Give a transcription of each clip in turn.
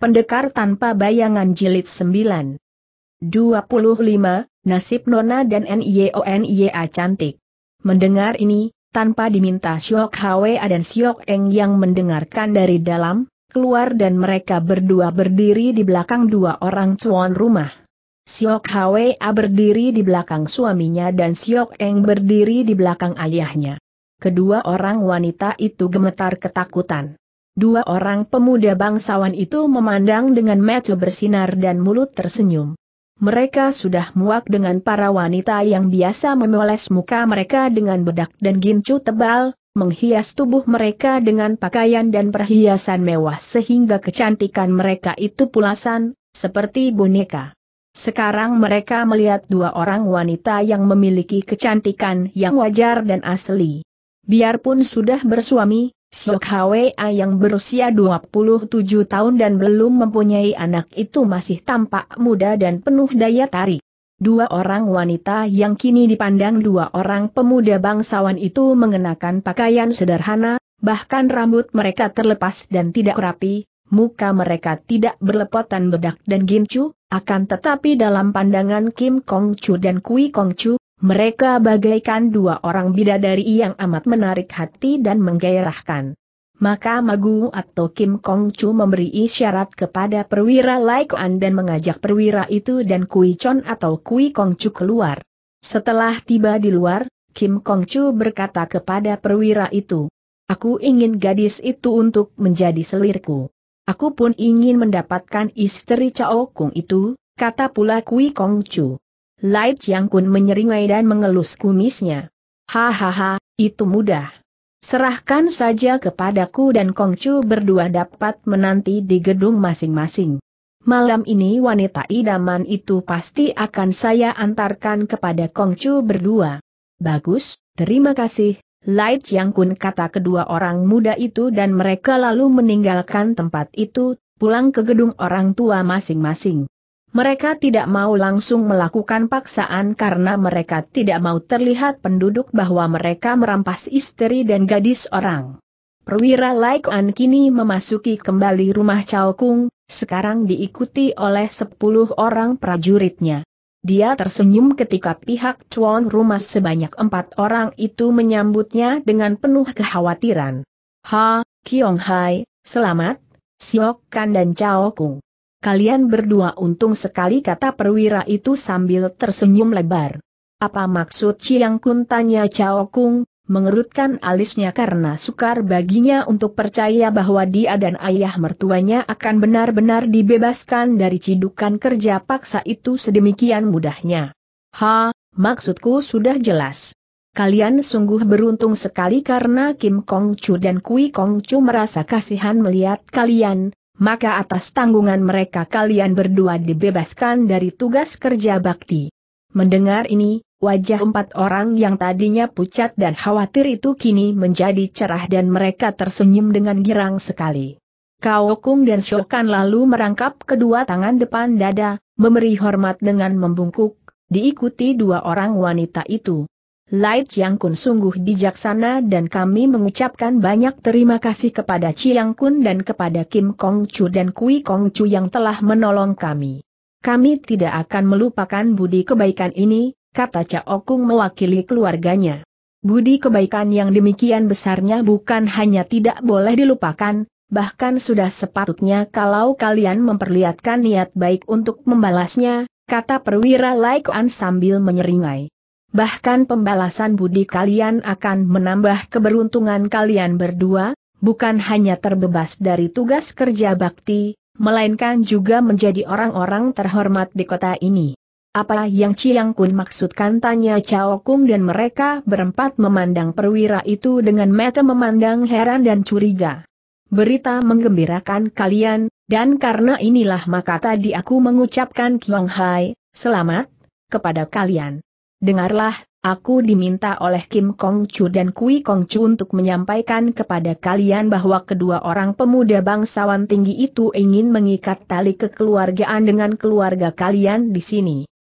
Pendekar tanpa bayangan jilid 9. 25. Nasib Nona dan NYONYA cantik. Mendengar ini, tanpa diminta Syok Hwa dan Syok Eng yang mendengarkan dari dalam, keluar dan mereka berdua berdiri di belakang dua orang tuan rumah. Syok Hwa berdiri di belakang suaminya dan Syok Eng berdiri di belakang ayahnya. Kedua orang wanita itu gemetar ketakutan. Dua orang pemuda bangsawan itu memandang dengan mata bersinar dan mulut tersenyum. Mereka sudah muak dengan para wanita yang biasa memoles muka mereka dengan bedak dan gincu tebal, menghias tubuh mereka dengan pakaian dan perhiasan mewah sehingga kecantikan mereka itu pulasan, seperti boneka. Sekarang mereka melihat dua orang wanita yang memiliki kecantikan yang wajar dan asli. Biarpun sudah bersuami, Hwa yang berusia 27 tahun dan belum mempunyai anak itu masih tampak muda dan penuh daya tarik. Dua orang wanita yang kini dipandang dua orang pemuda bangsawan itu mengenakan pakaian sederhana, bahkan rambut mereka terlepas dan tidak rapi, muka mereka tidak berlepotan bedak dan gincu, akan tetapi dalam pandangan Kim Kong Chu dan Kui Kong Chu, mereka bagaikan dua orang bidadari yang amat menarik hati dan menggairahkan. Maka Magu atau Kim Kong Chu memberi isyarat kepada perwira Lai Kuan dan mengajak perwira itu dan Kui Chon atau Kui Kong Chu keluar. Setelah tiba di luar, Kim Kong Chu berkata kepada perwira itu, Aku ingin gadis itu untuk menjadi selirku. Aku pun ingin mendapatkan istri Chao Kung itu, kata pula Kui Kong Chu. Lai Chiang Kun menyeringai dan mengelus kumisnya. Hahaha, itu mudah. Serahkan saja kepadaku dan Kongcu berdua dapat menanti di gedung masing-masing. Malam ini wanita idaman itu pasti akan saya antarkan kepada Kongcu berdua. Bagus, terima kasih, Lai Chiang Kun kata kedua orang muda itu dan mereka lalu meninggalkan tempat itu, pulang ke gedung orang tua masing-masing. Mereka tidak mau langsung melakukan paksaan karena mereka tidak mau terlihat penduduk bahwa mereka merampas istri dan gadis orang. Perwira Laik An kini memasuki kembali rumah Chao Kung, sekarang diikuti oleh sepuluh orang prajuritnya. Dia tersenyum ketika pihak Chuan rumah sebanyak empat orang itu menyambutnya dengan penuh kekhawatiran. Ha, Kiong Hai, selamat, Siok Kan dan Chao Kung. Kalian berdua untung sekali kata perwira itu sambil tersenyum lebar. Apa maksud Chiang Kun tanya Chao Kung, mengerutkan alisnya karena sukar baginya untuk percaya bahwa dia dan ayah mertuanya akan benar-benar dibebaskan dari cidukan kerja paksa itu sedemikian mudahnya. Ha, maksudku sudah jelas. Kalian sungguh beruntung sekali karena Kim Kong Chu dan Kui Kong Chu merasa kasihan melihat kalian, maka atas tanggungan mereka kalian berdua dibebaskan dari tugas kerja bakti. Mendengar ini, wajah empat orang yang tadinya pucat dan khawatir itu kini menjadi cerah dan mereka tersenyum dengan girang sekali. Kaokung dan Shokan lalu merangkap kedua tangan depan dada, memberi hormat dengan membungkuk, diikuti dua orang wanita itu. Lai Chiang Kun sungguh bijaksana dan kami mengucapkan banyak terima kasih kepada Chiang Kun dan kepada Kim Kong Chu dan Kui Kong Chu yang telah menolong kami. Kami tidak akan melupakan budi kebaikan ini, kata Cha Okung mewakili keluarganya. Budi kebaikan yang demikian besarnya bukan hanya tidak boleh dilupakan, bahkan sudah sepatutnya kalau kalian memperlihatkan niat baik untuk membalasnya, kata perwira Lai Kuan sambil menyeringai bahkan pembalasan budi kalian akan menambah keberuntungan kalian berdua, bukan hanya terbebas dari tugas kerja bakti, melainkan juga menjadi orang-orang terhormat di kota ini. Apa yang Chiang Kun maksudkan tanya Chao Kung dan mereka berempat memandang perwira itu dengan mata memandang heran dan curiga. Berita menggembirakan kalian, dan karena inilah maka tadi aku mengucapkan Kiong Hai, selamat, kepada kalian. Dengarlah, aku diminta oleh Kim Kong Chu dan Kui Kong Chu untuk menyampaikan kepada kalian bahwa kedua orang pemuda bangsawan tinggi itu ingin mengikat tali kekeluargaan dengan keluarga kalian di sini.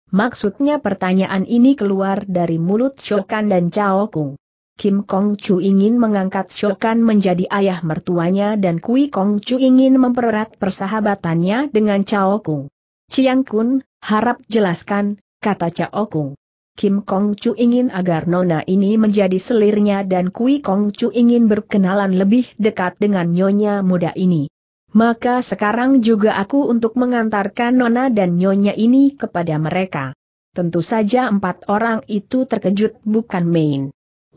Maksudnya pertanyaan ini keluar dari mulut Shokan dan Chao Kung. Kim Kong Chu ingin mengangkat Shokan menjadi ayah mertuanya dan Kui Kong Chu ingin mempererat persahabatannya dengan Chao Kung. Chiang Kun, harap jelaskan, kata Chao Kung. Kim Kong Chu ingin agar nona ini menjadi selirnya dan Kui Kong Chu ingin berkenalan lebih dekat dengan nyonya muda ini. Maka sekarang juga aku untuk mengantarkan nona dan nyonya ini kepada mereka. Tentu saja empat orang itu terkejut bukan main.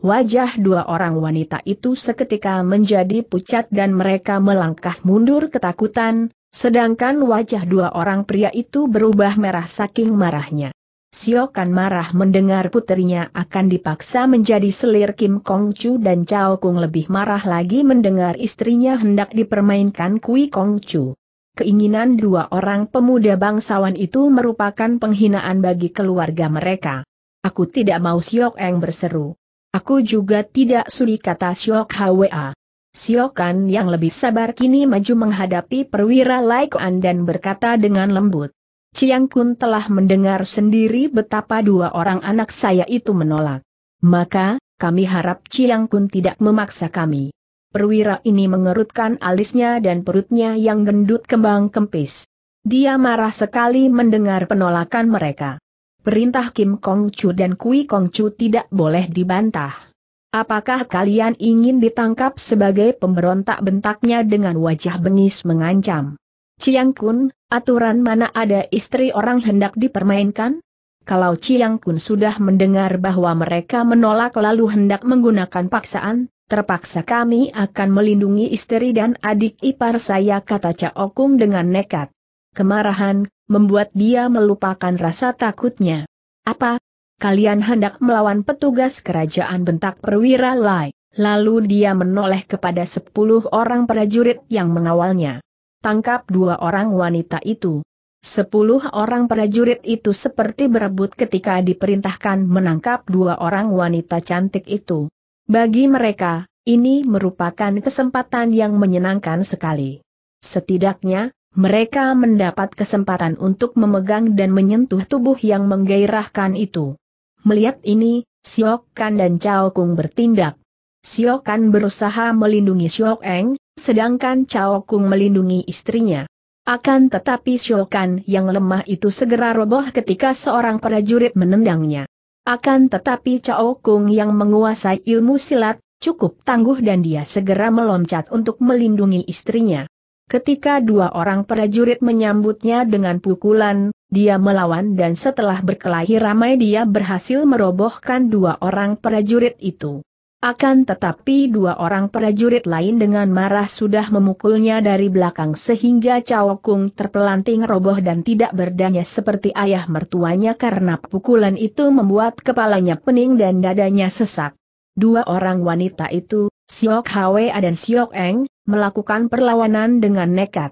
Wajah dua orang wanita itu seketika menjadi pucat dan mereka melangkah mundur ketakutan, sedangkan wajah dua orang pria itu berubah merah saking marahnya. Siokan marah mendengar putrinya akan dipaksa menjadi selir Kim Kong Chu dan Chao Kung lebih marah lagi mendengar istrinya hendak dipermainkan Kui Kong Chu. Keinginan dua orang pemuda bangsawan itu merupakan penghinaan bagi keluarga mereka. Aku tidak mau Siok Eng berseru. Aku juga tidak sudi kata Siok Hwa. Siokan yang lebih sabar kini maju menghadapi perwira Kuan dan berkata dengan lembut. Ciang Kun telah mendengar sendiri betapa dua orang anak saya itu menolak. Maka, kami harap Ciang Kun tidak memaksa kami. Perwira ini mengerutkan alisnya dan perutnya yang gendut kembang kempis. Dia marah sekali mendengar penolakan mereka. Perintah Kim Kong Chu dan Kui Kong Chu tidak boleh dibantah. Apakah kalian ingin ditangkap sebagai pemberontak bentaknya dengan wajah bengis mengancam? Ciang Kun, aturan mana ada istri orang hendak dipermainkan? Kalau Ciang Kun sudah mendengar bahwa mereka menolak lalu hendak menggunakan paksaan, terpaksa kami akan melindungi istri dan adik ipar saya kata Caokung dengan nekat. Kemarahan, membuat dia melupakan rasa takutnya. Apa? Kalian hendak melawan petugas kerajaan bentak perwira Lai. Lalu dia menoleh kepada sepuluh orang prajurit yang mengawalnya tangkap dua orang wanita itu. Sepuluh orang prajurit itu seperti berebut ketika diperintahkan menangkap dua orang wanita cantik itu. Bagi mereka, ini merupakan kesempatan yang menyenangkan sekali. Setidaknya, mereka mendapat kesempatan untuk memegang dan menyentuh tubuh yang menggairahkan itu. Melihat ini, Siok Kan dan Chao Kung bertindak. Siok Kan berusaha melindungi Siok Eng, sedangkan Chao Kung melindungi istrinya. Akan tetapi Shokan yang lemah itu segera roboh ketika seorang prajurit menendangnya. Akan tetapi Chao Kung yang menguasai ilmu silat, cukup tangguh dan dia segera meloncat untuk melindungi istrinya. Ketika dua orang prajurit menyambutnya dengan pukulan, dia melawan dan setelah berkelahi ramai dia berhasil merobohkan dua orang prajurit itu. Akan tetapi dua orang prajurit lain dengan marah sudah memukulnya dari belakang sehingga Cao Kung terpelanting roboh dan tidak berdaya seperti ayah mertuanya karena pukulan itu membuat kepalanya pening dan dadanya sesak. Dua orang wanita itu, Siok Hwa dan Siok Eng, melakukan perlawanan dengan nekat.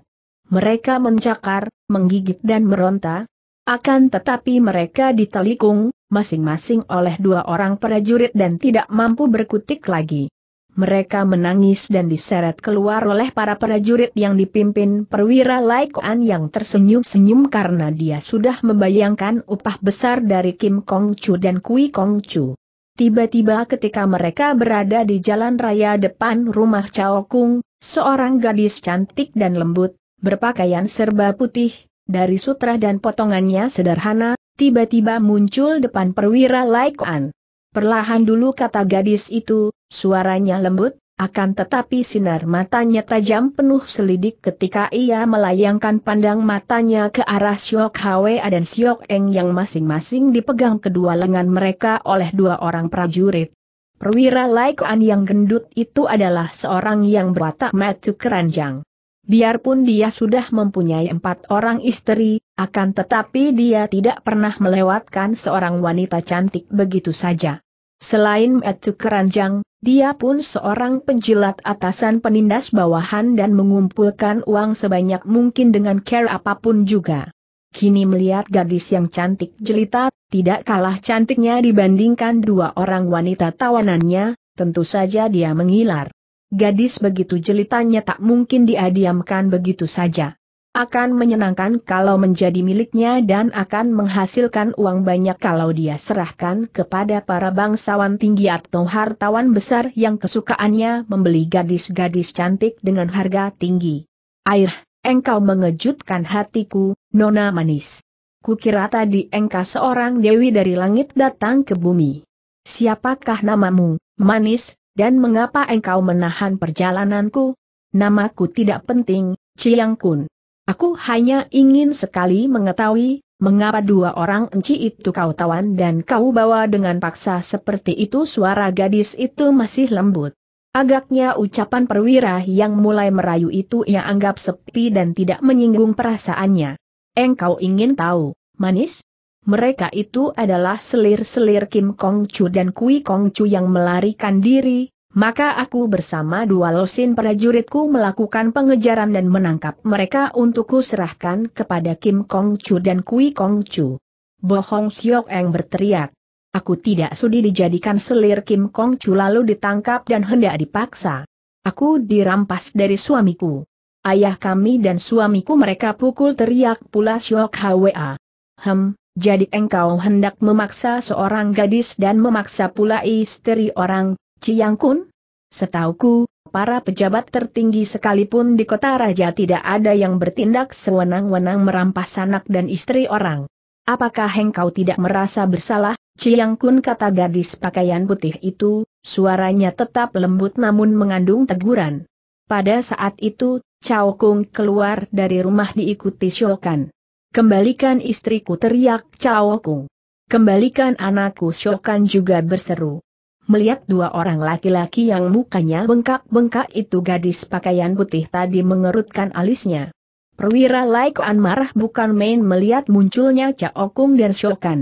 Mereka mencakar, menggigit dan meronta, akan tetapi mereka ditelikung, masing-masing oleh dua orang prajurit dan tidak mampu berkutik lagi. Mereka menangis dan diseret keluar oleh para prajurit yang dipimpin perwira Laikuan yang tersenyum-senyum karena dia sudah membayangkan upah besar dari Kim Kong Chu dan Kui Kong Chu. Tiba-tiba ketika mereka berada di jalan raya depan rumah Chao Kung, seorang gadis cantik dan lembut, berpakaian serba putih, dari sutra dan potongannya sederhana, tiba-tiba muncul depan perwira Laikuan. Perlahan dulu kata gadis itu, suaranya lembut, akan tetapi sinar matanya tajam penuh selidik ketika ia melayangkan pandang matanya ke arah Siok Hwe dan Siok Eng yang masing-masing dipegang kedua lengan mereka oleh dua orang prajurit. Perwira Laikuan yang gendut itu adalah seorang yang berwatak matu keranjang. Biarpun dia sudah mempunyai empat orang istri, akan tetapi dia tidak pernah melewatkan seorang wanita cantik begitu saja. Selain Metu Keranjang, dia pun seorang penjilat atasan penindas bawahan dan mengumpulkan uang sebanyak mungkin dengan care apapun juga. Kini melihat gadis yang cantik jelita, tidak kalah cantiknya dibandingkan dua orang wanita tawanannya, tentu saja dia mengilar gadis begitu jelitannya tak mungkin diadiamkan begitu saja. Akan menyenangkan kalau menjadi miliknya dan akan menghasilkan uang banyak kalau dia serahkan kepada para bangsawan tinggi atau hartawan besar yang kesukaannya membeli gadis-gadis cantik dengan harga tinggi. Air, engkau mengejutkan hatiku, Nona Manis. Kukira tadi engkau seorang dewi dari langit datang ke bumi. Siapakah namamu, Manis, dan mengapa engkau menahan perjalananku? Namaku tidak penting, Chiang Kun. Aku hanya ingin sekali mengetahui, mengapa dua orang enci itu kau tawan dan kau bawa dengan paksa seperti itu suara gadis itu masih lembut. Agaknya ucapan perwira yang mulai merayu itu ia anggap sepi dan tidak menyinggung perasaannya. Engkau ingin tahu, manis? mereka itu adalah selir-selir Kim Kong Chu dan Kui Kong Chu yang melarikan diri, maka aku bersama dua losin prajuritku melakukan pengejaran dan menangkap mereka untuk kuserahkan kepada Kim Kong Chu dan Kui Kong Chu. Bohong Siok Eng berteriak. Aku tidak sudi dijadikan selir Kim Kong Chu lalu ditangkap dan hendak dipaksa. Aku dirampas dari suamiku. Ayah kami dan suamiku mereka pukul teriak pula Siok Hwa. Hem, jadi engkau hendak memaksa seorang gadis dan memaksa pula istri orang, Ciyang Kun? Setauku, para pejabat tertinggi sekalipun di kota raja tidak ada yang bertindak sewenang-wenang merampas anak dan istri orang. Apakah engkau tidak merasa bersalah, Ciyang Kun kata gadis pakaian putih itu, suaranya tetap lembut namun mengandung teguran. Pada saat itu, Chao Kung keluar dari rumah diikuti Shokan. Kembalikan istriku teriak cawoku. Kembalikan anakku Shokan juga berseru. Melihat dua orang laki-laki yang mukanya bengkak-bengkak itu gadis pakaian putih tadi mengerutkan alisnya. Perwira Laikoan marah bukan main melihat munculnya Caokung dan Shokan.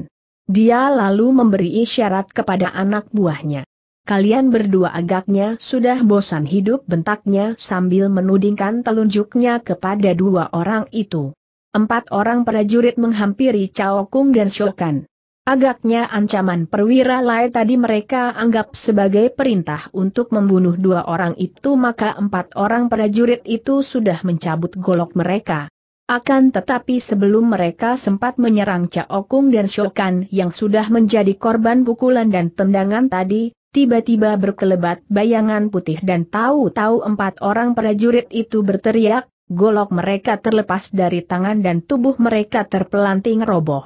Dia lalu memberi isyarat kepada anak buahnya. Kalian berdua agaknya sudah bosan hidup bentaknya sambil menudingkan telunjuknya kepada dua orang itu. Empat orang prajurit menghampiri Cao Kung dan Shokan. Agaknya ancaman perwira lain tadi mereka anggap sebagai perintah untuk membunuh dua orang itu maka empat orang prajurit itu sudah mencabut golok mereka. Akan tetapi sebelum mereka sempat menyerang Cao Kung dan Shokan yang sudah menjadi korban pukulan dan tendangan tadi, tiba-tiba berkelebat bayangan putih dan tahu-tahu empat orang prajurit itu berteriak, golok mereka terlepas dari tangan dan tubuh mereka terpelanting roboh.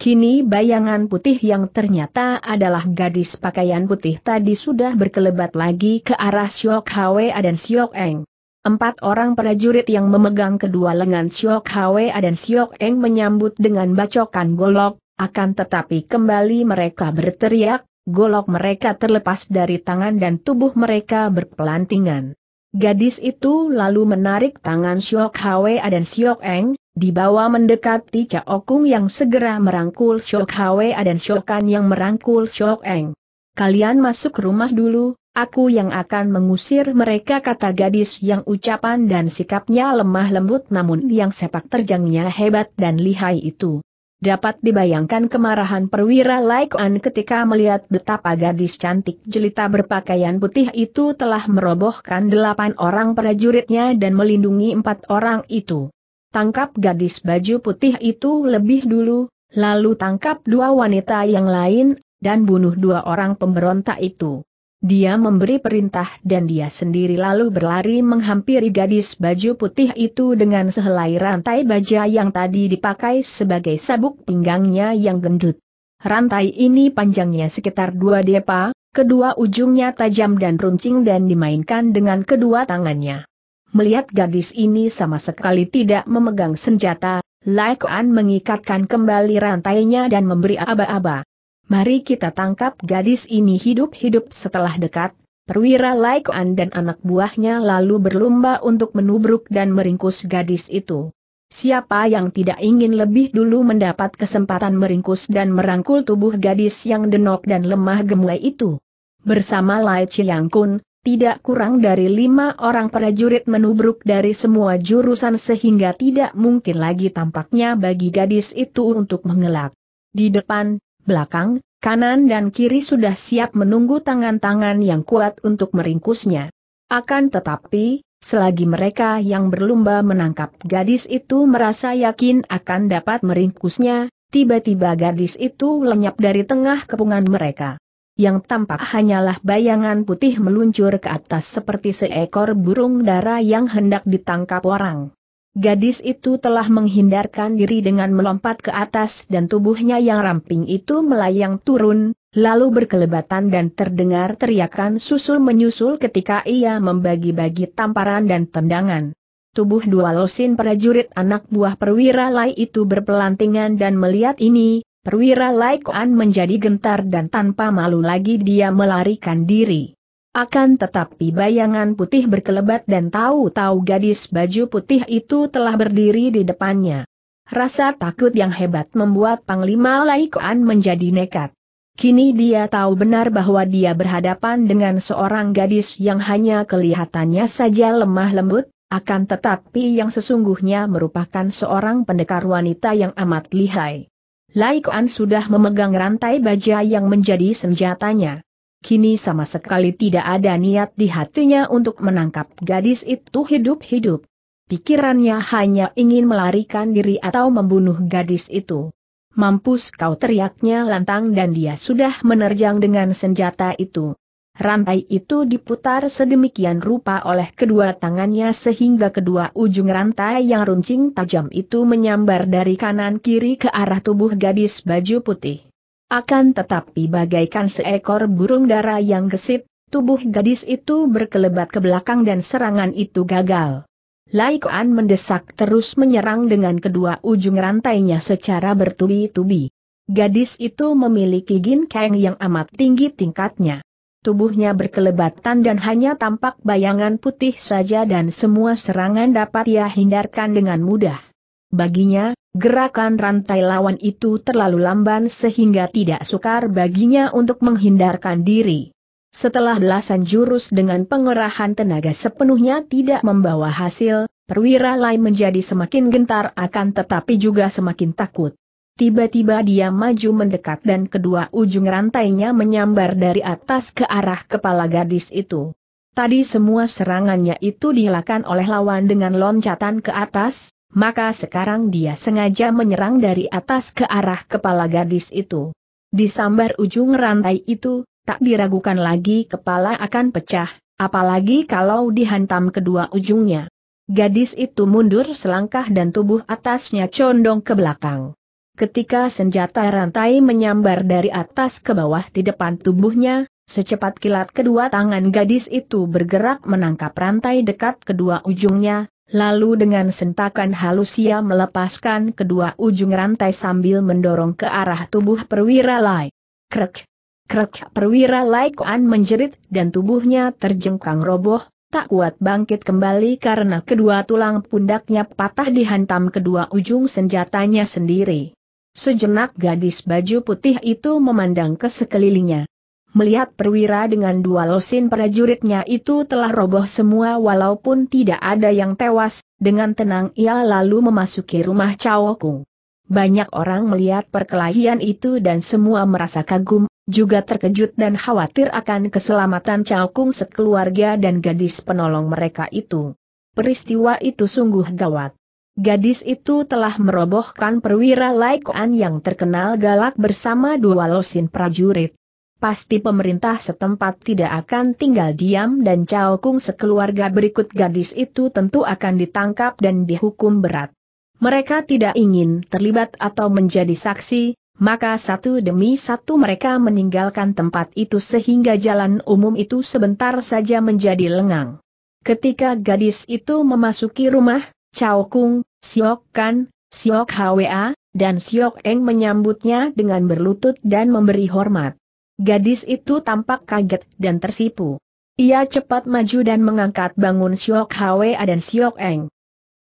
Kini bayangan putih yang ternyata adalah gadis pakaian putih tadi sudah berkelebat lagi ke arah Siok Hwa dan Siok Eng. Empat orang prajurit yang memegang kedua lengan Siok Hwa dan Siok Eng menyambut dengan bacokan golok, akan tetapi kembali mereka berteriak, golok mereka terlepas dari tangan dan tubuh mereka berpelantingan. Gadis itu lalu menarik tangan Siok Hwa dan Siok Eng, dibawa mendekati Cha Okung yang segera merangkul Siok Hwa dan Shokan yang merangkul Siok Eng. Kalian masuk rumah dulu, aku yang akan mengusir mereka kata gadis yang ucapan dan sikapnya lemah lembut namun yang sepak terjangnya hebat dan lihai itu. Dapat dibayangkan kemarahan perwira An ketika melihat betapa gadis cantik jelita berpakaian putih itu telah merobohkan delapan orang prajuritnya dan melindungi empat orang itu. Tangkap gadis baju putih itu lebih dulu, lalu tangkap dua wanita yang lain, dan bunuh dua orang pemberontak itu. Dia memberi perintah dan dia sendiri lalu berlari menghampiri gadis baju putih itu dengan sehelai rantai baja yang tadi dipakai sebagai sabuk pinggangnya yang gendut. Rantai ini panjangnya sekitar dua depa, kedua ujungnya tajam dan runcing dan dimainkan dengan kedua tangannya. Melihat gadis ini sama sekali tidak memegang senjata, Laikuan mengikatkan kembali rantainya dan memberi aba-aba. Mari kita tangkap gadis ini hidup-hidup setelah dekat, perwira Laikoan dan anak buahnya lalu berlomba untuk menubruk dan meringkus gadis itu. Siapa yang tidak ingin lebih dulu mendapat kesempatan meringkus dan merangkul tubuh gadis yang denok dan lemah gemulai itu? Bersama Lai Chiang Kun, tidak kurang dari lima orang prajurit menubruk dari semua jurusan sehingga tidak mungkin lagi tampaknya bagi gadis itu untuk mengelak. Di depan, belakang, kanan dan kiri sudah siap menunggu tangan-tangan yang kuat untuk meringkusnya. Akan tetapi, selagi mereka yang berlomba menangkap gadis itu merasa yakin akan dapat meringkusnya, tiba-tiba gadis itu lenyap dari tengah kepungan mereka. Yang tampak hanyalah bayangan putih meluncur ke atas seperti seekor burung dara yang hendak ditangkap orang. Gadis itu telah menghindarkan diri dengan melompat ke atas dan tubuhnya yang ramping itu melayang turun, lalu berkelebatan dan terdengar teriakan susul menyusul ketika ia membagi-bagi tamparan dan tendangan. Tubuh dua losin prajurit anak buah perwira Lai itu berpelantingan dan melihat ini, perwira Lai Koan menjadi gentar dan tanpa malu lagi dia melarikan diri. Akan tetapi bayangan putih berkelebat dan tahu-tahu gadis baju putih itu telah berdiri di depannya. Rasa takut yang hebat membuat Panglima Laikoan menjadi nekat. Kini dia tahu benar bahwa dia berhadapan dengan seorang gadis yang hanya kelihatannya saja lemah lembut, akan tetapi yang sesungguhnya merupakan seorang pendekar wanita yang amat lihai. Laikoan sudah memegang rantai baja yang menjadi senjatanya. Kini sama sekali tidak ada niat di hatinya untuk menangkap gadis itu hidup-hidup. Pikirannya hanya ingin melarikan diri atau membunuh gadis itu. Mampus kau teriaknya lantang dan dia sudah menerjang dengan senjata itu. Rantai itu diputar sedemikian rupa oleh kedua tangannya sehingga kedua ujung rantai yang runcing tajam itu menyambar dari kanan kiri ke arah tubuh gadis baju putih. Akan tetapi bagaikan seekor burung dara yang gesit, tubuh gadis itu berkelebat ke belakang dan serangan itu gagal. Laikoan mendesak terus menyerang dengan kedua ujung rantainya secara bertubi-tubi. Gadis itu memiliki gin ginkeng yang amat tinggi tingkatnya. Tubuhnya berkelebatan dan hanya tampak bayangan putih saja dan semua serangan dapat ia hindarkan dengan mudah. Baginya, gerakan rantai lawan itu terlalu lamban sehingga tidak sukar baginya untuk menghindarkan diri. Setelah belasan jurus dengan pengerahan tenaga sepenuhnya tidak membawa hasil, perwira lain menjadi semakin gentar akan tetapi juga semakin takut. Tiba-tiba dia maju mendekat dan kedua ujung rantainya menyambar dari atas ke arah kepala gadis itu. Tadi semua serangannya itu dilakukan oleh lawan dengan loncatan ke atas, maka sekarang dia sengaja menyerang dari atas ke arah kepala gadis itu. Di Disambar ujung rantai itu, tak diragukan lagi kepala akan pecah, apalagi kalau dihantam kedua ujungnya. Gadis itu mundur selangkah dan tubuh atasnya condong ke belakang. Ketika senjata rantai menyambar dari atas ke bawah di depan tubuhnya, secepat kilat kedua tangan gadis itu bergerak menangkap rantai dekat kedua ujungnya, Lalu dengan sentakan halus ia melepaskan kedua ujung rantai sambil mendorong ke arah tubuh perwira Lai. Krek! Krek! Perwira Lai Kuan menjerit dan tubuhnya terjengkang roboh, tak kuat bangkit kembali karena kedua tulang pundaknya patah dihantam kedua ujung senjatanya sendiri. Sejenak gadis baju putih itu memandang ke sekelilingnya melihat perwira dengan dua losin prajuritnya itu telah roboh semua walaupun tidak ada yang tewas, dengan tenang ia lalu memasuki rumah Kung. Banyak orang melihat perkelahian itu dan semua merasa kagum, juga terkejut dan khawatir akan keselamatan Kung sekeluarga dan gadis penolong mereka itu. Peristiwa itu sungguh gawat. Gadis itu telah merobohkan perwira Laikoan yang terkenal galak bersama dua losin prajurit pasti pemerintah setempat tidak akan tinggal diam dan Cao Kung sekeluarga berikut gadis itu tentu akan ditangkap dan dihukum berat. Mereka tidak ingin terlibat atau menjadi saksi, maka satu demi satu mereka meninggalkan tempat itu sehingga jalan umum itu sebentar saja menjadi lengang. Ketika gadis itu memasuki rumah, Cao Kung, Siok Kan, Siok Hwa, dan Siok Eng menyambutnya dengan berlutut dan memberi hormat. Gadis itu tampak kaget dan tersipu. Ia cepat maju dan mengangkat bangun Siok Hwa dan Siok Eng.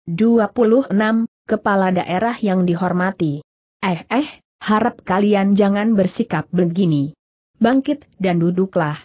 26. Kepala Daerah yang dihormati. Eh eh, harap kalian jangan bersikap begini. Bangkit dan duduklah.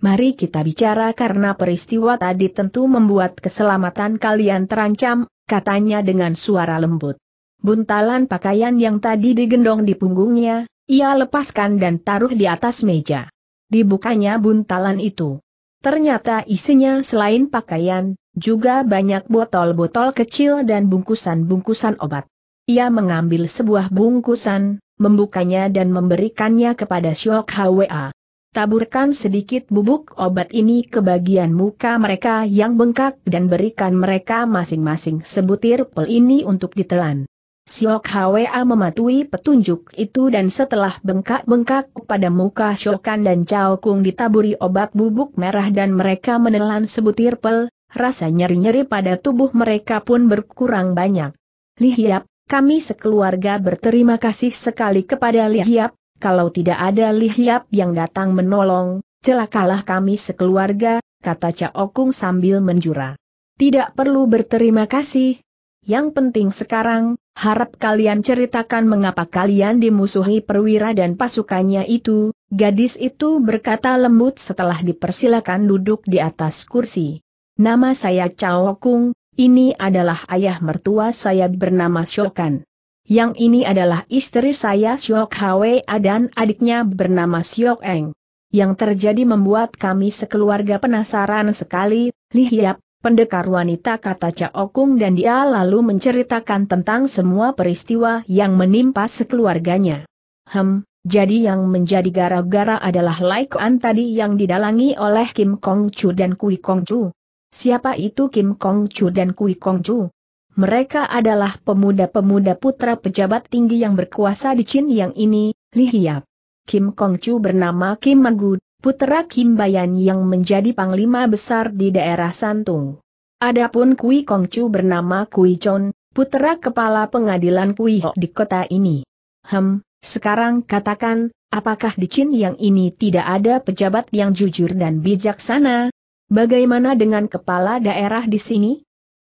Mari kita bicara karena peristiwa tadi tentu membuat keselamatan kalian terancam, katanya dengan suara lembut. Buntalan pakaian yang tadi digendong di punggungnya, ia lepaskan dan taruh di atas meja. Dibukanya buntalan itu. Ternyata isinya selain pakaian, juga banyak botol-botol kecil dan bungkusan-bungkusan obat. Ia mengambil sebuah bungkusan, membukanya dan memberikannya kepada Syok Hwa. Taburkan sedikit bubuk obat ini ke bagian muka mereka yang bengkak dan berikan mereka masing-masing sebutir pil ini untuk ditelan. Siok Hwa mematuhi petunjuk itu dan setelah bengkak-bengkak pada muka Siokan dan Chao Kung ditaburi obat bubuk merah dan mereka menelan sebutir pel, rasa nyeri-nyeri pada tubuh mereka pun berkurang banyak. Lihiap, kami sekeluarga berterima kasih sekali kepada Lihiap, kalau tidak ada Lihiap yang datang menolong, celakalah kami sekeluarga, kata Chao Kung sambil menjura. Tidak perlu berterima kasih. Yang penting sekarang, Harap kalian ceritakan mengapa kalian dimusuhi perwira dan pasukannya itu, gadis itu berkata lembut setelah dipersilakan duduk di atas kursi. Nama saya Chao Kung, ini adalah ayah mertua saya bernama Shokan. Yang ini adalah istri saya Siok Hwe dan adiknya bernama Siok Eng. Yang terjadi membuat kami sekeluarga penasaran sekali, Hiap, pendekar wanita kata Caokung dan dia lalu menceritakan tentang semua peristiwa yang menimpa sekeluarganya. Hem, jadi yang menjadi gara-gara adalah Kuan tadi yang didalangi oleh Kim Kong Chu dan Kui Kong Chu. Siapa itu Kim Kong Chu dan Kui Kong Chu? Mereka adalah pemuda-pemuda putra pejabat tinggi yang berkuasa di Chin yang ini, Li Hiap. Kim Kong Chu bernama Kim Magu putera Bayan yang menjadi panglima besar di daerah Santung. Adapun Kui Kongcu bernama Kui Chon, putera kepala pengadilan Kui Ho di kota ini. Hem, sekarang katakan, apakah di Chin yang ini tidak ada pejabat yang jujur dan bijaksana? Bagaimana dengan kepala daerah di sini?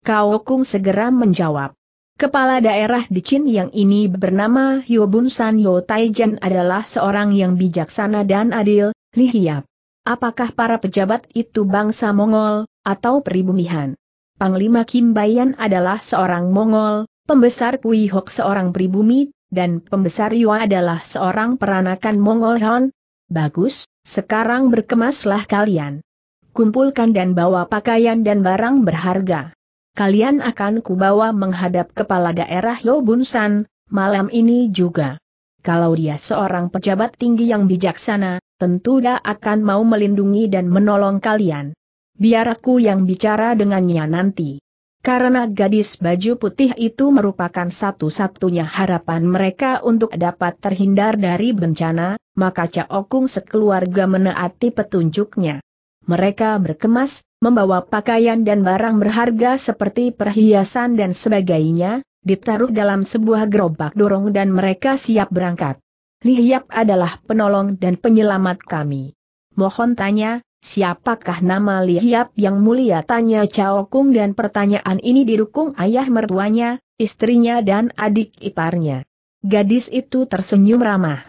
Kao Kung segera menjawab. Kepala daerah di Chin yang ini bernama Hyobun San Yo Taijan adalah seorang yang bijaksana dan adil, Lihiap. Apakah para pejabat itu bangsa Mongol, atau peribumihan? Panglima Kim Bayan adalah seorang Mongol, pembesar Kui Hok seorang pribumi, dan pembesar Yua adalah seorang peranakan Mongol Han. Bagus, sekarang berkemaslah kalian. Kumpulkan dan bawa pakaian dan barang berharga. Kalian akan kubawa menghadap kepala daerah Lobunsan malam ini juga kalau dia seorang pejabat tinggi yang bijaksana, tentu dia akan mau melindungi dan menolong kalian. Biar aku yang bicara dengannya nanti. Karena gadis baju putih itu merupakan satu-satunya harapan mereka untuk dapat terhindar dari bencana, maka Caokung sekeluarga menaati petunjuknya. Mereka berkemas, membawa pakaian dan barang berharga seperti perhiasan dan sebagainya, ditaruh dalam sebuah gerobak dorong dan mereka siap berangkat. Hiap adalah penolong dan penyelamat kami. Mohon tanya, siapakah nama Hiap yang mulia? Tanya Cao Kung dan pertanyaan ini didukung ayah mertuanya, istrinya dan adik iparnya. Gadis itu tersenyum ramah.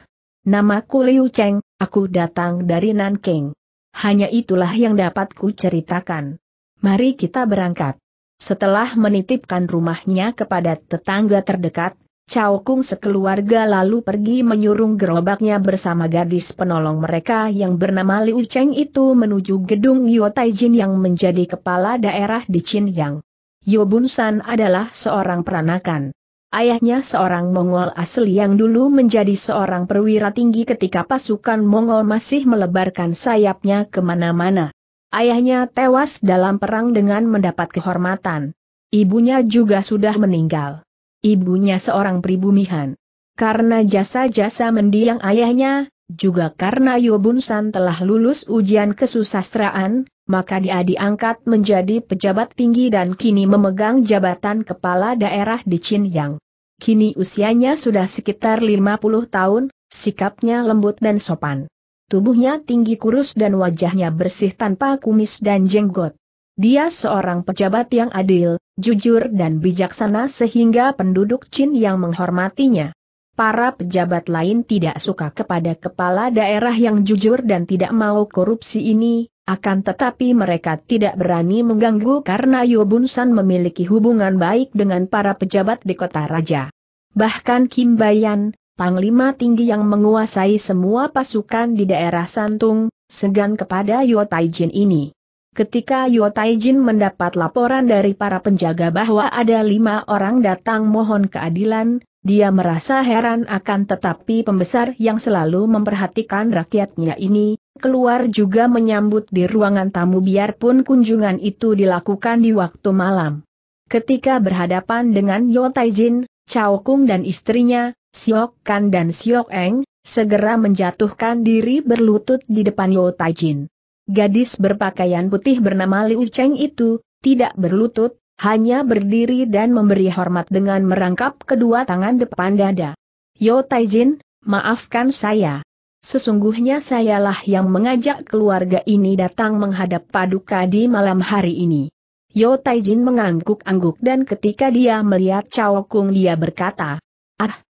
Namaku Liu Cheng, aku datang dari Nanking. Hanya itulah yang dapat ku ceritakan. Mari kita berangkat. Setelah menitipkan rumahnya kepada tetangga terdekat, Chao Kung sekeluarga lalu pergi menyurung gerobaknya bersama gadis penolong mereka yang bernama Liu Cheng itu menuju gedung Yo Taijin yang menjadi kepala daerah di Yang. Yuo Bun San adalah seorang peranakan. Ayahnya seorang Mongol asli yang dulu menjadi seorang perwira tinggi ketika pasukan Mongol masih melebarkan sayapnya kemana-mana. Ayahnya tewas dalam perang dengan mendapat kehormatan. Ibunya juga sudah meninggal. Ibunya seorang pribumihan. Karena jasa-jasa mendiang ayahnya, juga karena Yobun San telah lulus ujian kesusastraan, maka dia diangkat menjadi pejabat tinggi dan kini memegang jabatan kepala daerah di Chinyang. Kini usianya sudah sekitar 50 tahun, sikapnya lembut dan sopan. Tubuhnya tinggi kurus dan wajahnya bersih tanpa kumis dan jenggot. Dia seorang pejabat yang adil, jujur dan bijaksana sehingga penduduk Chin yang menghormatinya. Para pejabat lain tidak suka kepada kepala daerah yang jujur dan tidak mau korupsi ini, akan tetapi mereka tidak berani mengganggu karena Yobunsan memiliki hubungan baik dengan para pejabat di kota raja. Bahkan Kim Bayan, Panglima tinggi yang menguasai semua pasukan di daerah Santung, segan kepada Yotaijin ini. Ketika Yotaijin mendapat laporan dari para penjaga bahwa ada lima orang datang mohon keadilan, dia merasa heran akan tetapi pembesar yang selalu memperhatikan rakyatnya ini, keluar juga menyambut di ruangan tamu biarpun kunjungan itu dilakukan di waktu malam. Ketika berhadapan dengan Yotaijin, Taijin, Chao Kung dan istrinya, Siok Kan dan Siok Eng, segera menjatuhkan diri berlutut di depan Yo Jin. Gadis berpakaian putih bernama Liu Cheng itu, tidak berlutut, hanya berdiri dan memberi hormat dengan merangkap kedua tangan depan dada. Yo Jin, maafkan saya. Sesungguhnya sayalah yang mengajak keluarga ini datang menghadap paduka di malam hari ini. Yo Taijin mengangguk-angguk dan ketika dia melihat Chao Kung dia berkata,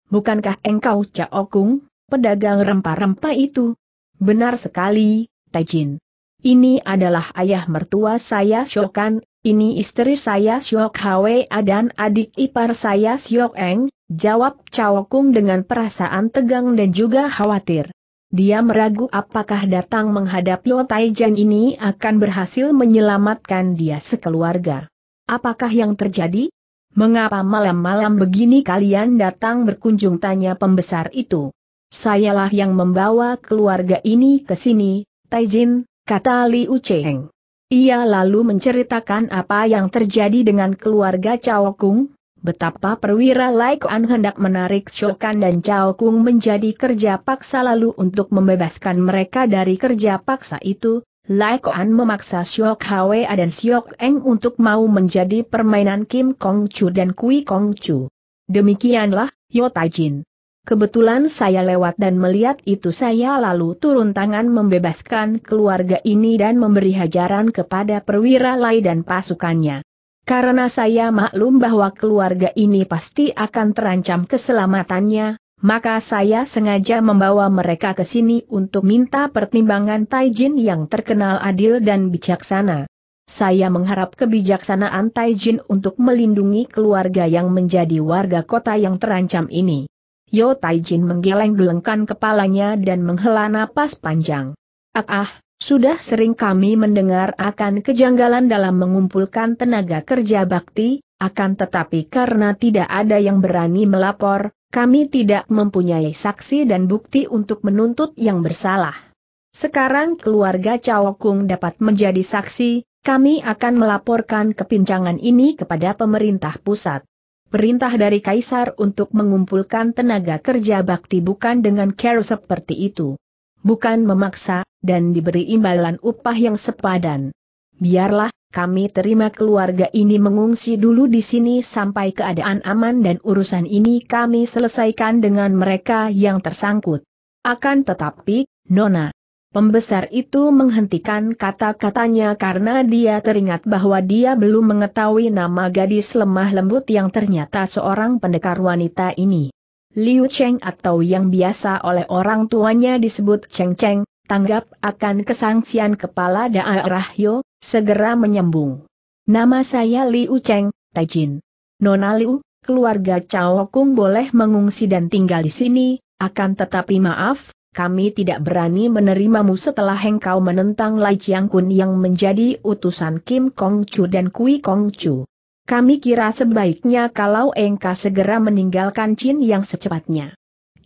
bukankah engkau Caokung, pedagang rempah-rempah itu? Benar sekali, Taijin. Ini adalah ayah mertua saya Shokan, ini istri saya Siok Hwe, dan adik ipar saya Siok Eng, jawab Caokung dengan perasaan tegang dan juga khawatir. Dia meragu apakah datang menghadap Yo Taijin ini akan berhasil menyelamatkan dia sekeluarga. Apakah yang terjadi? Mengapa malam-malam begini kalian datang berkunjung tanya pembesar itu? Sayalah yang membawa keluarga ini ke sini, Taijin, kata Li Ucheng. Ia lalu menceritakan apa yang terjadi dengan keluarga Chao Kung, betapa perwira Lai Kuan hendak menarik Shokan dan Chao Kung menjadi kerja paksa lalu untuk membebaskan mereka dari kerja paksa itu, Lai Koan memaksa Siok Hwa dan Siok Eng untuk mau menjadi permainan Kim Kong Chu dan Kui Kong Chu. Demikianlah, Yo Jin. Kebetulan saya lewat dan melihat itu saya lalu turun tangan membebaskan keluarga ini dan memberi hajaran kepada perwira Lai dan pasukannya. Karena saya maklum bahwa keluarga ini pasti akan terancam keselamatannya, maka saya sengaja membawa mereka ke sini untuk minta pertimbangan Taijin yang terkenal adil dan bijaksana. Saya mengharap kebijaksanaan Taijin untuk melindungi keluarga yang menjadi warga kota yang terancam ini. Yo Taijin menggeleng-gelengkan kepalanya dan menghela napas panjang. Ah ah, sudah sering kami mendengar akan kejanggalan dalam mengumpulkan tenaga kerja bakti, akan tetapi karena tidak ada yang berani melapor, kami tidak mempunyai saksi dan bukti untuk menuntut yang bersalah. Sekarang keluarga Cawokung dapat menjadi saksi, kami akan melaporkan kepincangan ini kepada pemerintah pusat. Perintah dari Kaisar untuk mengumpulkan tenaga kerja bakti bukan dengan care seperti itu. Bukan memaksa, dan diberi imbalan upah yang sepadan. Biarlah, kami terima keluarga ini mengungsi dulu di sini sampai keadaan aman dan urusan ini kami selesaikan dengan mereka yang tersangkut. Akan tetapi, Nona, Pembesar itu menghentikan kata-katanya karena dia teringat bahwa dia belum mengetahui nama gadis lemah lembut yang ternyata seorang pendekar wanita ini. Liu Cheng atau yang biasa oleh orang tuanya disebut Cheng Cheng, tanggap akan kesangsian kepala daerah Yo, segera menyembung. Nama saya Liu Cheng, Taijin. Nona Liu, keluarga Chao Kung boleh mengungsi dan tinggal di sini, akan tetapi maaf, kami tidak berani menerimamu setelah engkau menentang Lai Chiang Kun yang menjadi utusan Kim Kong Chu dan Kui Kong Chu. Kami kira sebaiknya kalau engkau segera meninggalkan Chin yang secepatnya.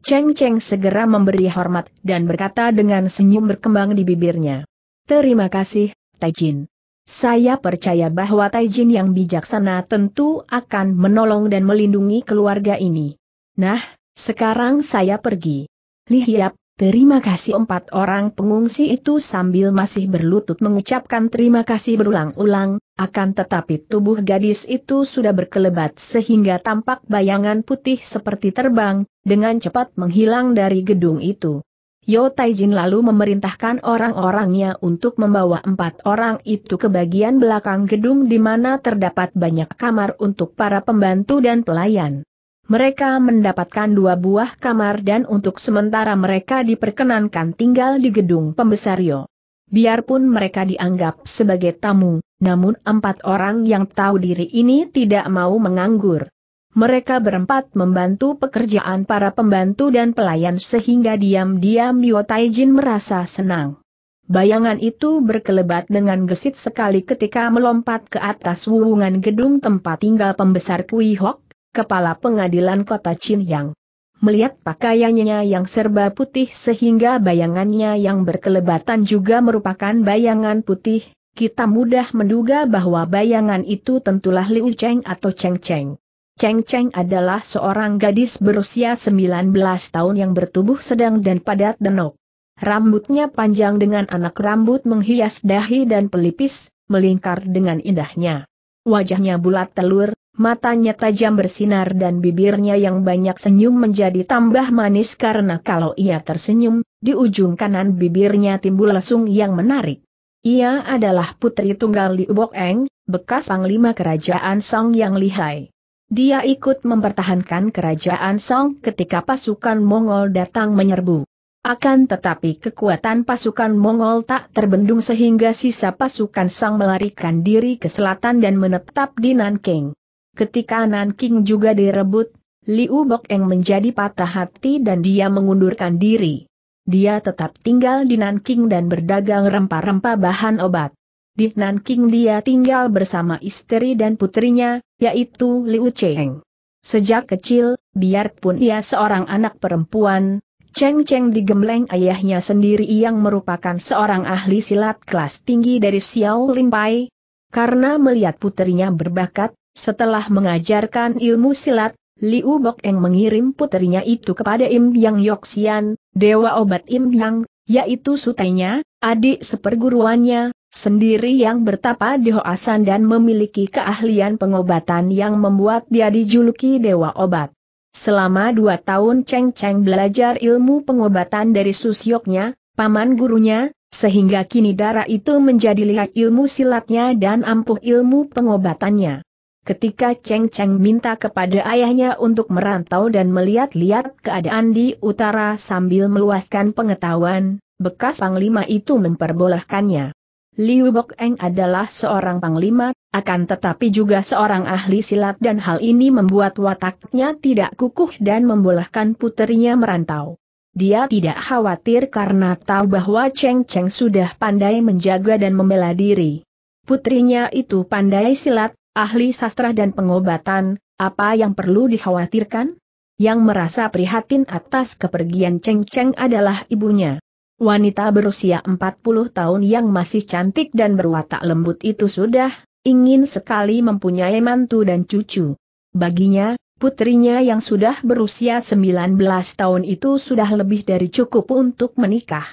Cheng Cheng segera memberi hormat dan berkata dengan senyum berkembang di bibirnya. Terima kasih, Taijin. Saya percaya bahwa Taijin yang bijaksana tentu akan menolong dan melindungi keluarga ini. Nah, sekarang saya pergi. Lihiap, terima kasih empat orang pengungsi itu sambil masih berlutut mengucapkan terima kasih berulang-ulang, akan tetapi tubuh gadis itu sudah berkelebat sehingga tampak bayangan putih seperti terbang, dengan cepat menghilang dari gedung itu. Yo Taijin lalu memerintahkan orang-orangnya untuk membawa empat orang itu ke bagian belakang gedung di mana terdapat banyak kamar untuk para pembantu dan pelayan. Mereka mendapatkan dua buah kamar dan untuk sementara mereka diperkenankan tinggal di gedung pembesar Yo. Biarpun mereka dianggap sebagai tamu, namun empat orang yang tahu diri ini tidak mau menganggur. Mereka berempat membantu pekerjaan para pembantu dan pelayan sehingga diam-diam Mio Taijin merasa senang. Bayangan itu berkelebat dengan gesit sekali ketika melompat ke atas wuwungan gedung tempat tinggal pembesar Kui Hok, kepala pengadilan kota Chinyang. Melihat pakaiannya yang serba putih sehingga bayangannya yang berkelebatan juga merupakan bayangan putih, kita mudah menduga bahwa bayangan itu tentulah Liu Cheng atau Cheng Cheng. Cheng Cheng adalah seorang gadis berusia 19 tahun yang bertubuh sedang dan padat denok. Rambutnya panjang dengan anak rambut menghias dahi dan pelipis, melingkar dengan indahnya. Wajahnya bulat telur, matanya tajam bersinar dan bibirnya yang banyak senyum menjadi tambah manis karena kalau ia tersenyum, di ujung kanan bibirnya timbul lesung yang menarik. Ia adalah putri tunggal Liu Bok Eng, bekas panglima kerajaan Song yang lihai. Dia ikut mempertahankan kerajaan Song ketika pasukan Mongol datang menyerbu. Akan tetapi kekuatan pasukan Mongol tak terbendung sehingga sisa pasukan Song melarikan diri ke selatan dan menetap di Nanking. Ketika Nanking juga direbut, Liu Bokeng menjadi patah hati dan dia mengundurkan diri. Dia tetap tinggal di Nanking dan berdagang rempah-rempah bahan obat di Nanking dia tinggal bersama istri dan putrinya, yaitu Liu Cheng. Sejak kecil, biarpun ia seorang anak perempuan, Cheng Cheng digembleng ayahnya sendiri yang merupakan seorang ahli silat kelas tinggi dari Xiao Limpai. Karena melihat putrinya berbakat, setelah mengajarkan ilmu silat, Liu Bok Eng mengirim putrinya itu kepada Im Yang Yoxian, dewa obat Im Yang, yaitu sutenya, adik seperguruannya, sendiri yang bertapa di Hoasan dan memiliki keahlian pengobatan yang membuat dia dijuluki Dewa Obat. Selama dua tahun Cheng Cheng belajar ilmu pengobatan dari susyoknya, paman gurunya, sehingga kini darah itu menjadi lihat ilmu silatnya dan ampuh ilmu pengobatannya. Ketika Cheng Cheng minta kepada ayahnya untuk merantau dan melihat-lihat keadaan di utara sambil meluaskan pengetahuan, bekas panglima itu memperbolehkannya. Liu Bok adalah seorang panglima, akan tetapi juga seorang ahli silat dan hal ini membuat wataknya tidak kukuh dan membolehkan putrinya merantau. Dia tidak khawatir karena tahu bahwa Cheng Cheng sudah pandai menjaga dan membela diri. Putrinya itu pandai silat, ahli sastra dan pengobatan, apa yang perlu dikhawatirkan? Yang merasa prihatin atas kepergian Cheng Cheng adalah ibunya. Wanita berusia 40 tahun yang masih cantik dan berwatak lembut itu sudah, ingin sekali mempunyai mantu dan cucu. Baginya, putrinya yang sudah berusia 19 tahun itu sudah lebih dari cukup untuk menikah.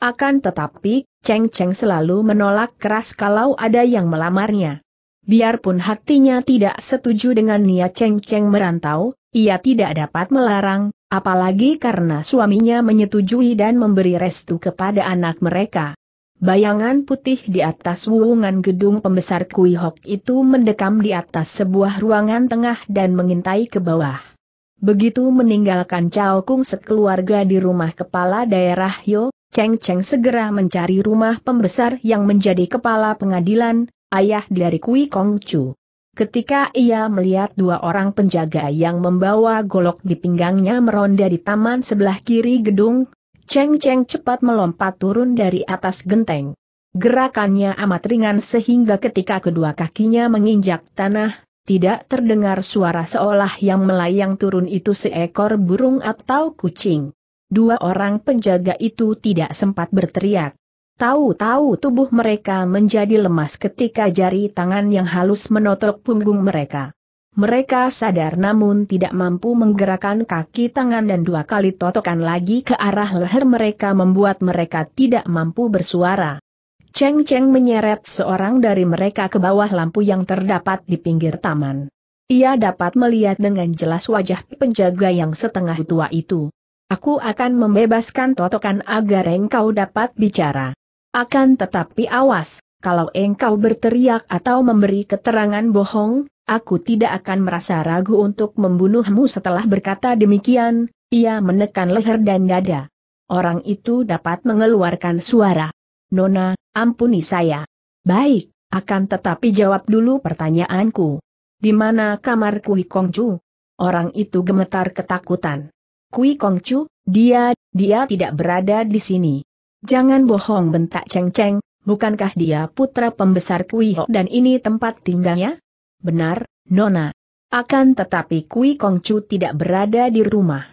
Akan tetapi, Cheng Cheng selalu menolak keras kalau ada yang melamarnya. Biarpun hatinya tidak setuju dengan niat Cheng Cheng merantau, ia tidak dapat melarang, apalagi karena suaminya menyetujui dan memberi restu kepada anak mereka. Bayangan putih di atas wuungan gedung pembesar Kui Hok itu mendekam di atas sebuah ruangan tengah dan mengintai ke bawah. Begitu meninggalkan Chao Kung sekeluarga di rumah kepala daerah Yo, Cheng Cheng segera mencari rumah pembesar yang menjadi kepala pengadilan, ayah dari Kui Kong Chu. Ketika ia melihat dua orang penjaga yang membawa golok di pinggangnya meronda di taman sebelah kiri gedung, Cheng Cheng cepat melompat turun dari atas genteng. Gerakannya amat ringan sehingga ketika kedua kakinya menginjak tanah, tidak terdengar suara seolah yang melayang turun itu seekor burung atau kucing. Dua orang penjaga itu tidak sempat berteriak. Tahu-tahu tubuh mereka menjadi lemas ketika jari tangan yang halus menotok punggung mereka. Mereka sadar namun tidak mampu menggerakkan kaki tangan dan dua kali totokan lagi ke arah leher mereka membuat mereka tidak mampu bersuara. Cheng Cheng menyeret seorang dari mereka ke bawah lampu yang terdapat di pinggir taman. Ia dapat melihat dengan jelas wajah penjaga yang setengah tua itu. Aku akan membebaskan totokan agar engkau dapat bicara. Akan tetapi awas, kalau engkau berteriak atau memberi keterangan bohong, aku tidak akan merasa ragu untuk membunuhmu setelah berkata demikian, ia menekan leher dan dada. Orang itu dapat mengeluarkan suara. Nona, ampuni saya. Baik, akan tetapi jawab dulu pertanyaanku. Di mana kamar Kui Kongcu? Orang itu gemetar ketakutan. Kui Kongcu, dia, dia tidak berada di sini. Jangan bohong bentak Cheng Cheng, bukankah dia putra pembesar Kui Ho dan ini tempat tinggalnya? Benar, Nona. Akan tetapi Kui Kong Chu tidak berada di rumah.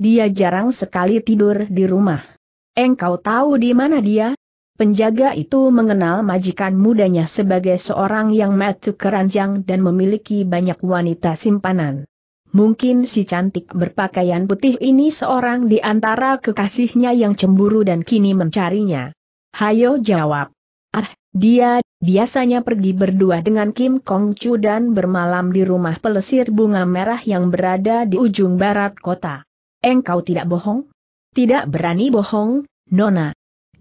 Dia jarang sekali tidur di rumah. Engkau tahu di mana dia? Penjaga itu mengenal majikan mudanya sebagai seorang yang matuk keranjang dan memiliki banyak wanita simpanan. Mungkin si cantik berpakaian putih ini seorang di antara kekasihnya yang cemburu dan kini mencarinya. Hayo jawab. Ah, dia, biasanya pergi berdua dengan Kim Kong Chu dan bermalam di rumah pelesir bunga merah yang berada di ujung barat kota. Engkau tidak bohong? Tidak berani bohong, Nona.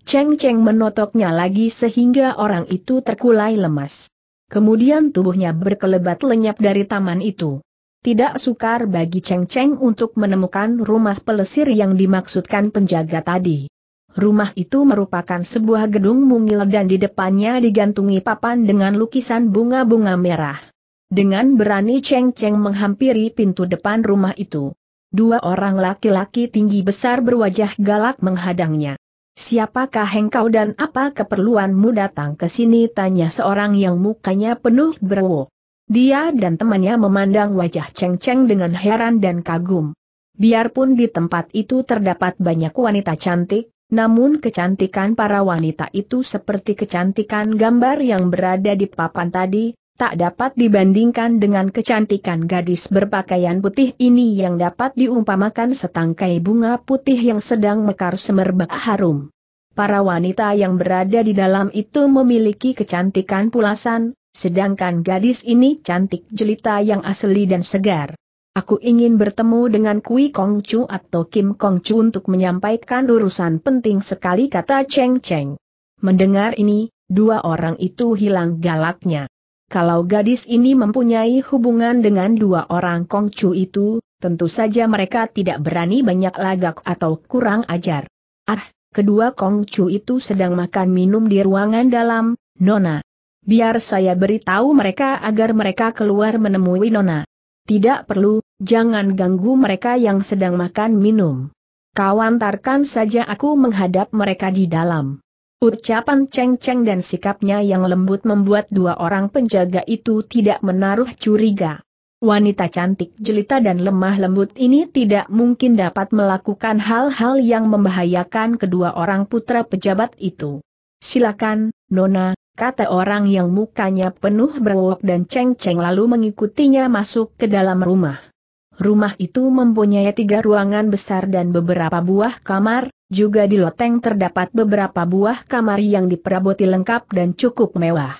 Cheng Cheng menotoknya lagi sehingga orang itu terkulai lemas. Kemudian tubuhnya berkelebat lenyap dari taman itu tidak sukar bagi Cheng Cheng untuk menemukan rumah pelesir yang dimaksudkan penjaga tadi. Rumah itu merupakan sebuah gedung mungil dan di depannya digantungi papan dengan lukisan bunga-bunga merah. Dengan berani Cheng Cheng menghampiri pintu depan rumah itu. Dua orang laki-laki tinggi besar berwajah galak menghadangnya. Siapakah engkau dan apa keperluanmu datang ke sini? Tanya seorang yang mukanya penuh berwok. Dia dan temannya memandang wajah Cheng Cheng dengan heran dan kagum. Biarpun di tempat itu terdapat banyak wanita cantik, namun kecantikan para wanita itu seperti kecantikan gambar yang berada di papan tadi, tak dapat dibandingkan dengan kecantikan gadis berpakaian putih ini yang dapat diumpamakan setangkai bunga putih yang sedang mekar semerbak harum. Para wanita yang berada di dalam itu memiliki kecantikan pulasan, Sedangkan gadis ini cantik jelita yang asli dan segar. Aku ingin bertemu dengan Kui Kong Chu atau Kim Kong Chu untuk menyampaikan urusan penting sekali kata Cheng Cheng. Mendengar ini, dua orang itu hilang galaknya. Kalau gadis ini mempunyai hubungan dengan dua orang Kong Chu itu, tentu saja mereka tidak berani banyak lagak atau kurang ajar. Ah, kedua Kong Chu itu sedang makan minum di ruangan dalam, Nona. Biar saya beritahu mereka agar mereka keluar menemui Nona. Tidak perlu, jangan ganggu mereka yang sedang makan minum. Kau antarkan saja aku menghadap mereka di dalam. Ucapan Cheng Cheng dan sikapnya yang lembut membuat dua orang penjaga itu tidak menaruh curiga. Wanita cantik jelita dan lemah lembut ini tidak mungkin dapat melakukan hal-hal yang membahayakan kedua orang putra pejabat itu. Silakan, Nona, kata orang yang mukanya penuh berwok dan ceng-ceng lalu mengikutinya masuk ke dalam rumah. Rumah itu mempunyai tiga ruangan besar dan beberapa buah kamar, juga di loteng terdapat beberapa buah kamar yang diperaboti lengkap dan cukup mewah.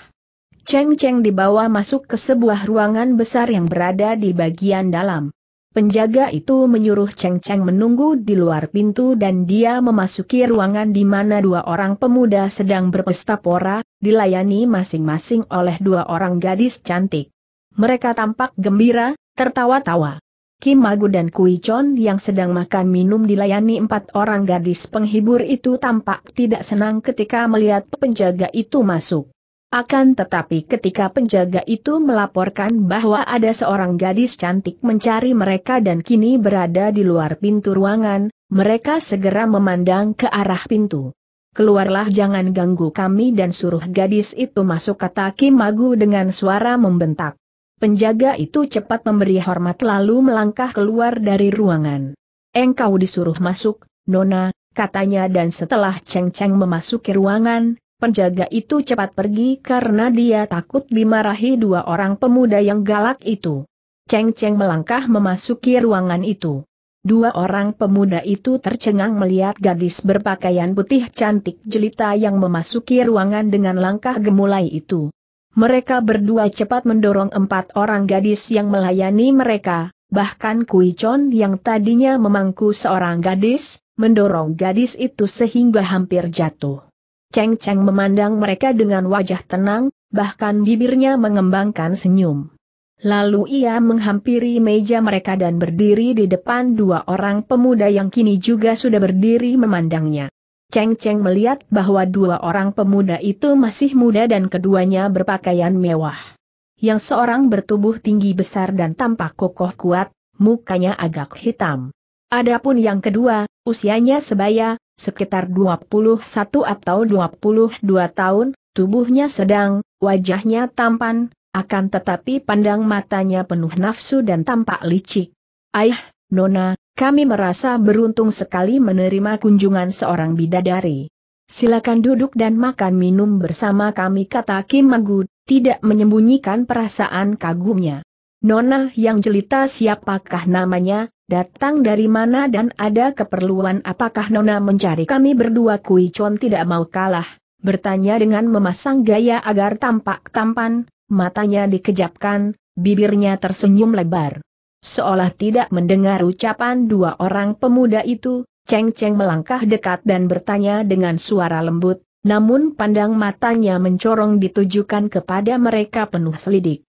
Ceng-ceng dibawa masuk ke sebuah ruangan besar yang berada di bagian dalam. Penjaga itu menyuruh Cheng Cheng menunggu di luar pintu dan dia memasuki ruangan di mana dua orang pemuda sedang berpesta pora, dilayani masing-masing oleh dua orang gadis cantik. Mereka tampak gembira, tertawa-tawa. Kim Magu dan Kui Chon yang sedang makan minum dilayani empat orang gadis penghibur itu tampak tidak senang ketika melihat penjaga itu masuk. Akan tetapi ketika penjaga itu melaporkan bahwa ada seorang gadis cantik mencari mereka dan kini berada di luar pintu ruangan, mereka segera memandang ke arah pintu. Keluarlah jangan ganggu kami dan suruh gadis itu masuk kata Kim Magu dengan suara membentak. Penjaga itu cepat memberi hormat lalu melangkah keluar dari ruangan. Engkau disuruh masuk, Nona, katanya dan setelah Cheng Cheng memasuki ruangan, Penjaga itu cepat pergi karena dia takut dimarahi dua orang pemuda yang galak itu. Cheng Cheng melangkah memasuki ruangan itu. Dua orang pemuda itu tercengang melihat gadis berpakaian putih cantik jelita yang memasuki ruangan dengan langkah gemulai itu. Mereka berdua cepat mendorong empat orang gadis yang melayani mereka, bahkan Kui Chon yang tadinya memangku seorang gadis, mendorong gadis itu sehingga hampir jatuh. Cheng Cheng memandang mereka dengan wajah tenang, bahkan bibirnya mengembangkan senyum. Lalu ia menghampiri meja mereka dan berdiri di depan dua orang pemuda yang kini juga sudah berdiri memandangnya. Cheng Cheng melihat bahwa dua orang pemuda itu masih muda dan keduanya berpakaian mewah. Yang seorang bertubuh tinggi besar dan tampak kokoh kuat, mukanya agak hitam. Adapun yang kedua, usianya sebaya, sekitar 21 atau 22 tahun, tubuhnya sedang, wajahnya tampan, akan tetapi pandang matanya penuh nafsu dan tampak licik. Ayah, Nona, kami merasa beruntung sekali menerima kunjungan seorang bidadari. Silakan duduk dan makan minum bersama kami kata Kim Magu, tidak menyembunyikan perasaan kagumnya. Nona yang jelita siapakah namanya, Datang dari mana dan ada keperluan apakah Nona mencari kami berdua Kui Chon tidak mau kalah, bertanya dengan memasang gaya agar tampak tampan, matanya dikejapkan, bibirnya tersenyum lebar. Seolah tidak mendengar ucapan dua orang pemuda itu, Cheng Cheng melangkah dekat dan bertanya dengan suara lembut, namun pandang matanya mencorong ditujukan kepada mereka penuh selidik.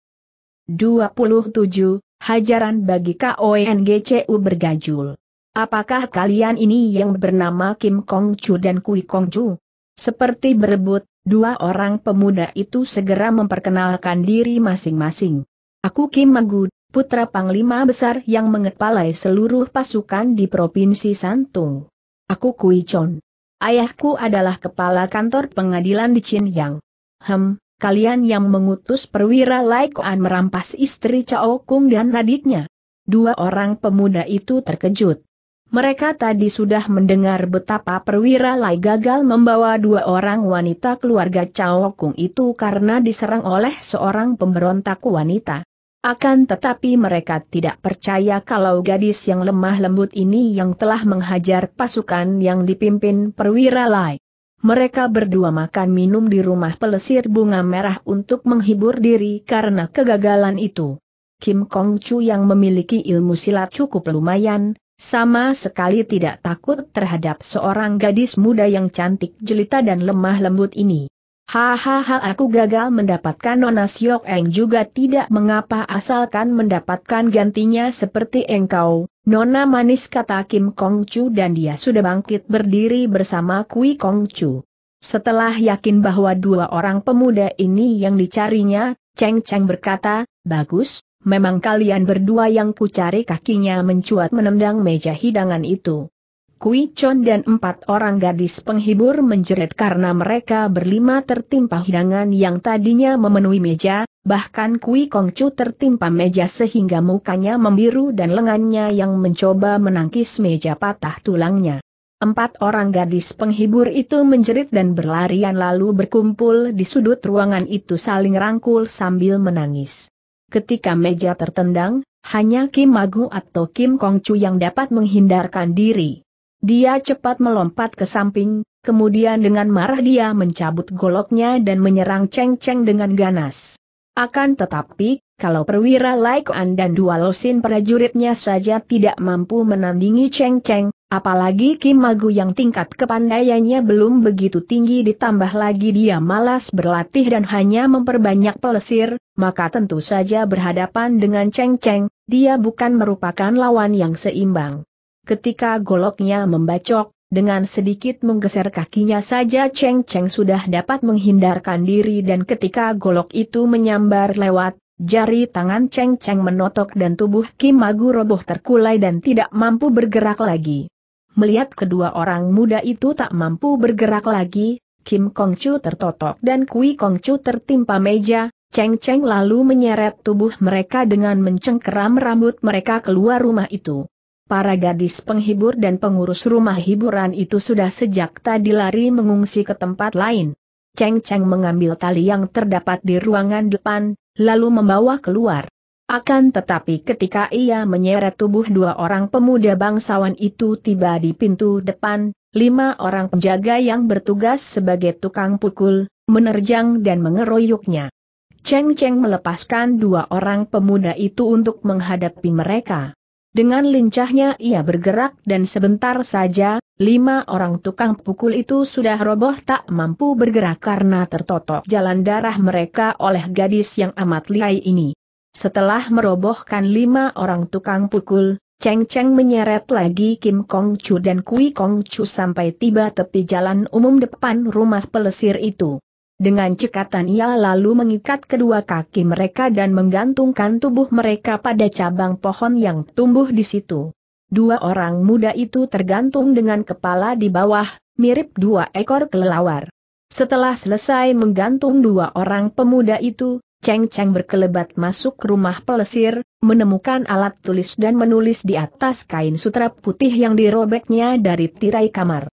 27, Hajaran bagi KONGCU bergajul. Apakah kalian ini yang bernama Kim Kong Chu dan Kui Kong Chu? Seperti berebut, dua orang pemuda itu segera memperkenalkan diri masing-masing. Aku Kim Magu, putra Panglima Besar yang mengepalai seluruh pasukan di Provinsi Santung. Aku Kui Chon. Ayahku adalah kepala kantor pengadilan di Chin Yang. Hem, kalian yang mengutus perwira Laikoan merampas istri Cao Kung dan adiknya. Dua orang pemuda itu terkejut. Mereka tadi sudah mendengar betapa perwira Lai gagal membawa dua orang wanita keluarga Cao Kung itu karena diserang oleh seorang pemberontak wanita. Akan tetapi mereka tidak percaya kalau gadis yang lemah lembut ini yang telah menghajar pasukan yang dipimpin perwira Lai. Mereka berdua makan minum di rumah pelesir bunga merah untuk menghibur diri karena kegagalan itu. Kim Kong Chu yang memiliki ilmu silat cukup lumayan, sama sekali tidak takut terhadap seorang gadis muda yang cantik jelita dan lemah lembut ini. Hahaha aku gagal mendapatkan Nona Siok Eng juga tidak mengapa asalkan mendapatkan gantinya seperti engkau, Nona manis kata Kim Kong Chu dan dia sudah bangkit berdiri bersama Kui Kong Chu. Setelah yakin bahwa dua orang pemuda ini yang dicarinya, Cheng Cheng berkata, bagus, memang kalian berdua yang kucari kakinya mencuat menendang meja hidangan itu. Kui Chon dan empat orang gadis penghibur menjerit karena mereka berlima tertimpa hidangan yang tadinya memenuhi meja, bahkan Kui Kong Chu tertimpa meja sehingga mukanya membiru dan lengannya yang mencoba menangkis meja patah tulangnya. Empat orang gadis penghibur itu menjerit dan berlarian lalu berkumpul di sudut ruangan itu saling rangkul sambil menangis. Ketika meja tertendang, hanya Kim Magu atau Kim Kong Chu yang dapat menghindarkan diri. Dia cepat melompat ke samping, kemudian dengan marah dia mencabut goloknya dan menyerang Cheng Cheng dengan ganas. Akan tetapi, kalau perwira Laikoan dan dua losin prajuritnya saja tidak mampu menandingi Cheng Cheng, apalagi Kim Magu yang tingkat kepandaiannya belum begitu tinggi ditambah lagi dia malas berlatih dan hanya memperbanyak pelesir, maka tentu saja berhadapan dengan Cheng Cheng, dia bukan merupakan lawan yang seimbang. Ketika goloknya membacok, dengan sedikit menggeser kakinya saja Cheng Cheng sudah dapat menghindarkan diri dan ketika golok itu menyambar lewat, jari tangan Cheng Cheng menotok dan tubuh Kim Agu roboh terkulai dan tidak mampu bergerak lagi. Melihat kedua orang muda itu tak mampu bergerak lagi, Kim Kong Chu tertotok dan Kui Kong Chu tertimpa meja, Cheng Cheng lalu menyeret tubuh mereka dengan mencengkeram rambut mereka keluar rumah itu. Para gadis penghibur dan pengurus rumah hiburan itu sudah sejak tadi lari mengungsi ke tempat lain. Cheng Cheng mengambil tali yang terdapat di ruangan depan, lalu membawa keluar. Akan tetapi ketika ia menyeret tubuh dua orang pemuda bangsawan itu tiba di pintu depan, lima orang penjaga yang bertugas sebagai tukang pukul, menerjang dan mengeroyoknya. Cheng Cheng melepaskan dua orang pemuda itu untuk menghadapi mereka. Dengan lincahnya ia bergerak dan sebentar saja, lima orang tukang pukul itu sudah roboh tak mampu bergerak karena tertotok jalan darah mereka oleh gadis yang amat lihai ini. Setelah merobohkan lima orang tukang pukul, Cheng Cheng menyeret lagi Kim Kong Chu dan Kui Kong Chu sampai tiba tepi jalan umum depan rumah pelesir itu. Dengan cekatan ia lalu mengikat kedua kaki mereka dan menggantungkan tubuh mereka pada cabang pohon yang tumbuh di situ. Dua orang muda itu tergantung dengan kepala di bawah, mirip dua ekor kelelawar. Setelah selesai menggantung dua orang pemuda itu, Cheng Cheng berkelebat masuk rumah pelesir, menemukan alat tulis dan menulis di atas kain sutra putih yang dirobeknya dari tirai kamar.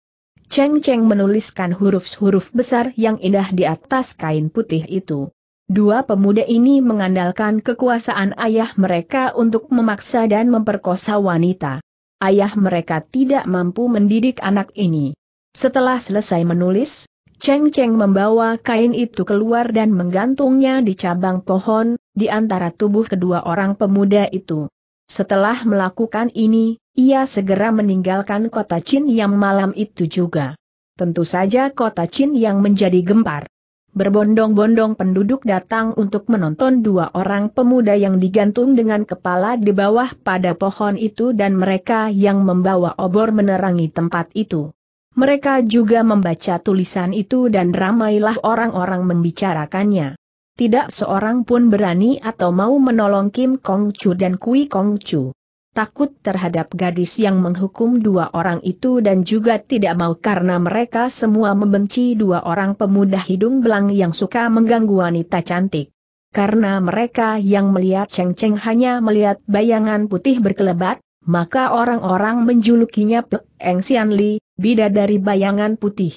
Cheng Cheng menuliskan huruf-huruf besar yang indah di atas kain putih itu. Dua pemuda ini mengandalkan kekuasaan ayah mereka untuk memaksa dan memperkosa wanita. Ayah mereka tidak mampu mendidik anak ini. Setelah selesai menulis, Cheng Cheng membawa kain itu keluar dan menggantungnya di cabang pohon, di antara tubuh kedua orang pemuda itu. Setelah melakukan ini, ia segera meninggalkan kota Chin yang malam itu juga. Tentu saja kota Chin yang menjadi gempar. Berbondong-bondong penduduk datang untuk menonton dua orang pemuda yang digantung dengan kepala di bawah pada pohon itu dan mereka yang membawa obor menerangi tempat itu. Mereka juga membaca tulisan itu dan ramailah orang-orang membicarakannya. Tidak seorang pun berani atau mau menolong Kim Kong Chu dan Kui Kong Chu takut terhadap gadis yang menghukum dua orang itu dan juga tidak mau karena mereka semua membenci dua orang pemuda hidung belang yang suka mengganggu wanita cantik. Karena mereka yang melihat Cheng Cheng hanya melihat bayangan putih berkelebat, maka orang-orang menjulukinya Peng Eng Li, bidadari bayangan putih.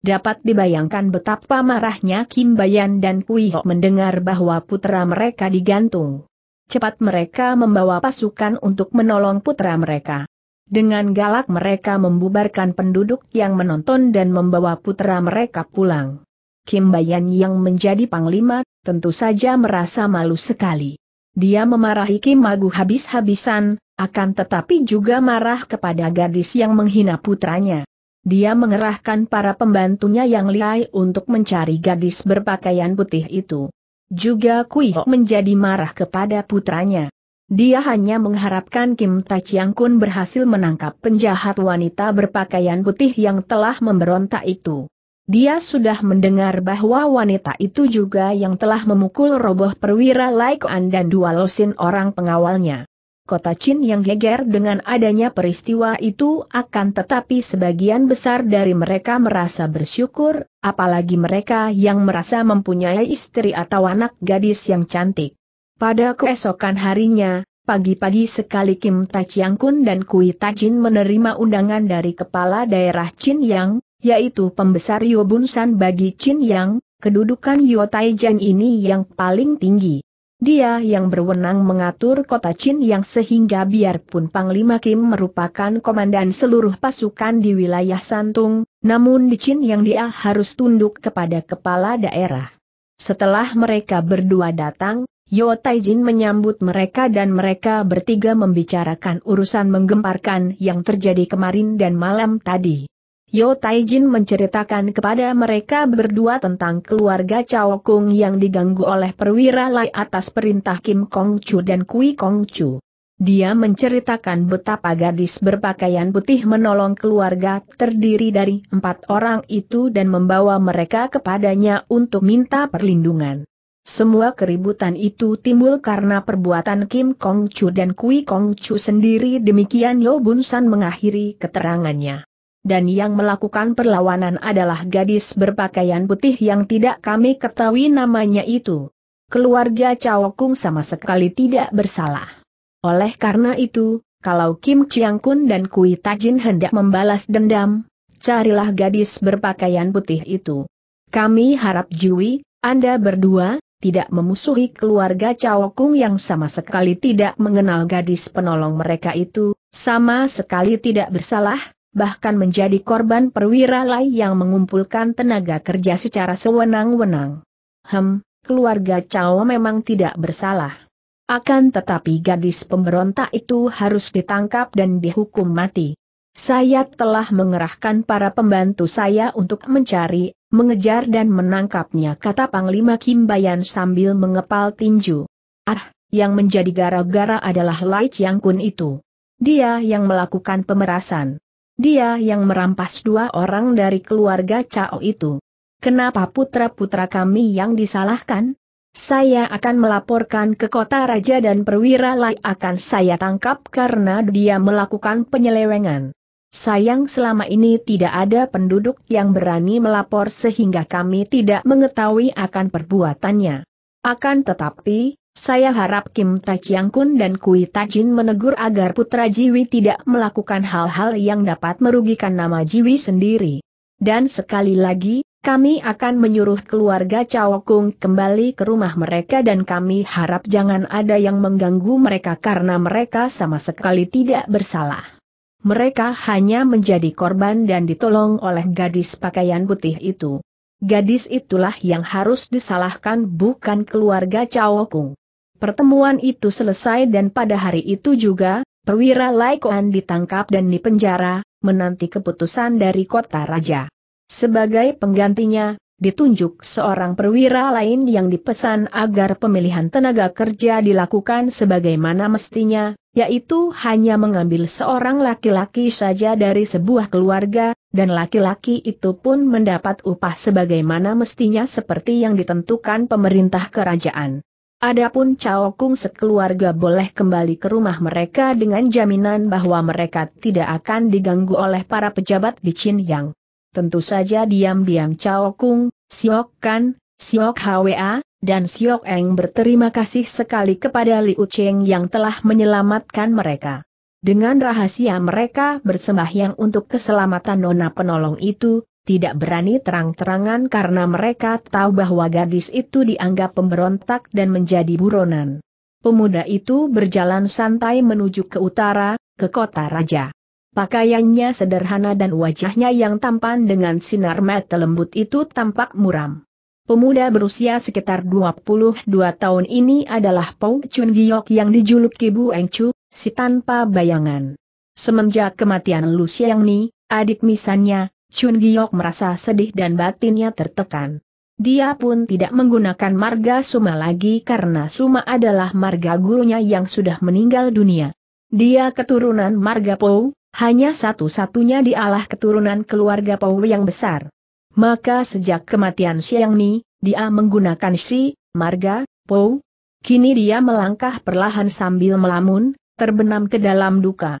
Dapat dibayangkan betapa marahnya Kim Bayan dan Kui Ho mendengar bahwa putra mereka digantung cepat mereka membawa pasukan untuk menolong putra mereka. Dengan galak mereka membubarkan penduduk yang menonton dan membawa putra mereka pulang. Kim Bayan yang menjadi panglima, tentu saja merasa malu sekali. Dia memarahi Kim Magu habis-habisan, akan tetapi juga marah kepada gadis yang menghina putranya. Dia mengerahkan para pembantunya yang lihai untuk mencari gadis berpakaian putih itu. Juga Kui oh. menjadi marah kepada putranya. Dia hanya mengharapkan Kim Taichiang Kun berhasil menangkap penjahat wanita berpakaian putih yang telah memberontak itu. Dia sudah mendengar bahwa wanita itu juga yang telah memukul roboh perwira Kuan dan dua losin orang pengawalnya kota Chin yang geger dengan adanya peristiwa itu akan tetapi sebagian besar dari mereka merasa bersyukur, apalagi mereka yang merasa mempunyai istri atau anak gadis yang cantik. Pada keesokan harinya, pagi-pagi sekali Kim Chiang Kun dan Kui Jin menerima undangan dari kepala daerah Chin Yang, yaitu pembesar San bagi Chin Yang, kedudukan Yotai Taijan ini yang paling tinggi. Dia yang berwenang mengatur kota Chin yang sehingga biarpun Panglima Kim merupakan komandan seluruh pasukan di wilayah Santung, namun di Chin yang dia harus tunduk kepada kepala daerah. Setelah mereka berdua datang, Yo Taijin menyambut mereka dan mereka bertiga membicarakan urusan menggemparkan yang terjadi kemarin dan malam tadi. Yo Taijin menceritakan kepada mereka berdua tentang keluarga Chao Kung yang diganggu oleh perwira Lai atas perintah Kim Kong Chu dan Kui Kong Chu. Dia menceritakan betapa gadis berpakaian putih menolong keluarga terdiri dari empat orang itu dan membawa mereka kepadanya untuk minta perlindungan. Semua keributan itu timbul karena perbuatan Kim Kong Chu dan Kui Kong Chu sendiri demikian Yo Bun San mengakhiri keterangannya dan yang melakukan perlawanan adalah gadis berpakaian putih yang tidak kami ketahui namanya itu. Keluarga Cao Kung sama sekali tidak bersalah. Oleh karena itu, kalau Kim Chiang Kun dan Kui Tajin hendak membalas dendam, carilah gadis berpakaian putih itu. Kami harap Jiwi, Anda berdua, tidak memusuhi keluarga Cao Kung yang sama sekali tidak mengenal gadis penolong mereka itu, sama sekali tidak bersalah, bahkan menjadi korban perwira lain yang mengumpulkan tenaga kerja secara sewenang-wenang. Hem, keluarga Cao memang tidak bersalah. Akan tetapi gadis pemberontak itu harus ditangkap dan dihukum mati. Saya telah mengerahkan para pembantu saya untuk mencari, mengejar dan menangkapnya kata Panglima Kim Kimbayan sambil mengepal tinju. Ah, yang menjadi gara-gara adalah Lai Chiang Kun itu. Dia yang melakukan pemerasan. Dia yang merampas dua orang dari keluarga Cao itu. Kenapa putra-putra kami yang disalahkan? Saya akan melaporkan ke kota raja dan perwira lain akan saya tangkap karena dia melakukan penyelewengan. Sayang selama ini tidak ada penduduk yang berani melapor sehingga kami tidak mengetahui akan perbuatannya. Akan tetapi, saya harap Kim Tachiang Kun dan Kui Tajin menegur agar putra Jiwi tidak melakukan hal-hal yang dapat merugikan nama Jiwi sendiri. Dan sekali lagi, kami akan menyuruh keluarga Chao Kung kembali ke rumah mereka dan kami harap jangan ada yang mengganggu mereka karena mereka sama sekali tidak bersalah. Mereka hanya menjadi korban dan ditolong oleh gadis pakaian putih itu. Gadis itulah yang harus disalahkan bukan keluarga Chao Kung. Pertemuan itu selesai dan pada hari itu juga, perwira Laikoan ditangkap dan dipenjara, menanti keputusan dari kota raja. Sebagai penggantinya, ditunjuk seorang perwira lain yang dipesan agar pemilihan tenaga kerja dilakukan sebagaimana mestinya, yaitu hanya mengambil seorang laki-laki saja dari sebuah keluarga, dan laki-laki itu pun mendapat upah sebagaimana mestinya seperti yang ditentukan pemerintah kerajaan. Adapun Chao Kung sekeluarga boleh kembali ke rumah mereka dengan jaminan bahwa mereka tidak akan diganggu oleh para pejabat di Chin Yang. Tentu saja diam-diam Chao Kung, Siok Kan, Siok Hwa, dan Siok Eng berterima kasih sekali kepada Liu Cheng yang telah menyelamatkan mereka. Dengan rahasia mereka bersembahyang untuk keselamatan nona penolong itu, tidak berani terang-terangan karena mereka tahu bahwa gadis itu dianggap pemberontak dan menjadi buronan. Pemuda itu berjalan santai menuju ke utara, ke kota raja. Pakaiannya sederhana dan wajahnya yang tampan dengan sinar mata lembut itu tampak muram. Pemuda berusia sekitar 22 tahun ini adalah Pong Chun Giok yang dijuluki Bu Eng Chu, si tanpa bayangan. Semenjak kematian Lu Xiang Ni, adik misannya, Chun Giok merasa sedih dan batinnya tertekan. Dia pun tidak menggunakan marga Suma lagi karena Suma adalah marga gurunya yang sudah meninggal dunia. Dia keturunan marga Pou, hanya satu-satunya dialah keturunan keluarga Pou yang besar. Maka sejak kematian Xiang Ni, dia menggunakan Si, marga, Pou. Kini dia melangkah perlahan sambil melamun, terbenam ke dalam duka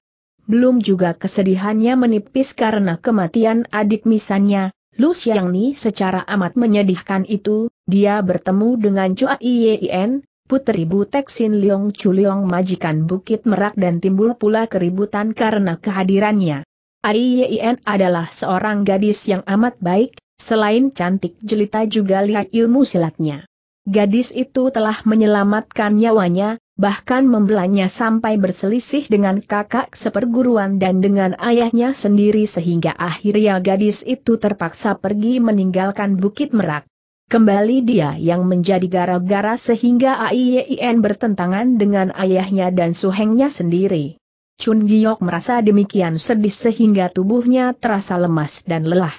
belum juga kesedihannya menipis karena kematian adik misannya, Lu Xiangni secara amat menyedihkan itu, dia bertemu dengan Chua Ien, putri Butek Sin Leong Chu majikan Bukit Merak dan timbul pula keributan karena kehadirannya. Ien adalah seorang gadis yang amat baik, selain cantik jelita juga lihat ilmu silatnya. Gadis itu telah menyelamatkan nyawanya, bahkan membelanya sampai berselisih dengan kakak seperguruan dan dengan ayahnya sendiri sehingga akhirnya gadis itu terpaksa pergi meninggalkan Bukit Merak. Kembali dia yang menjadi gara-gara sehingga AIYIN e bertentangan dengan ayahnya dan suhengnya sendiri. Chun Giok merasa demikian sedih sehingga tubuhnya terasa lemas dan lelah.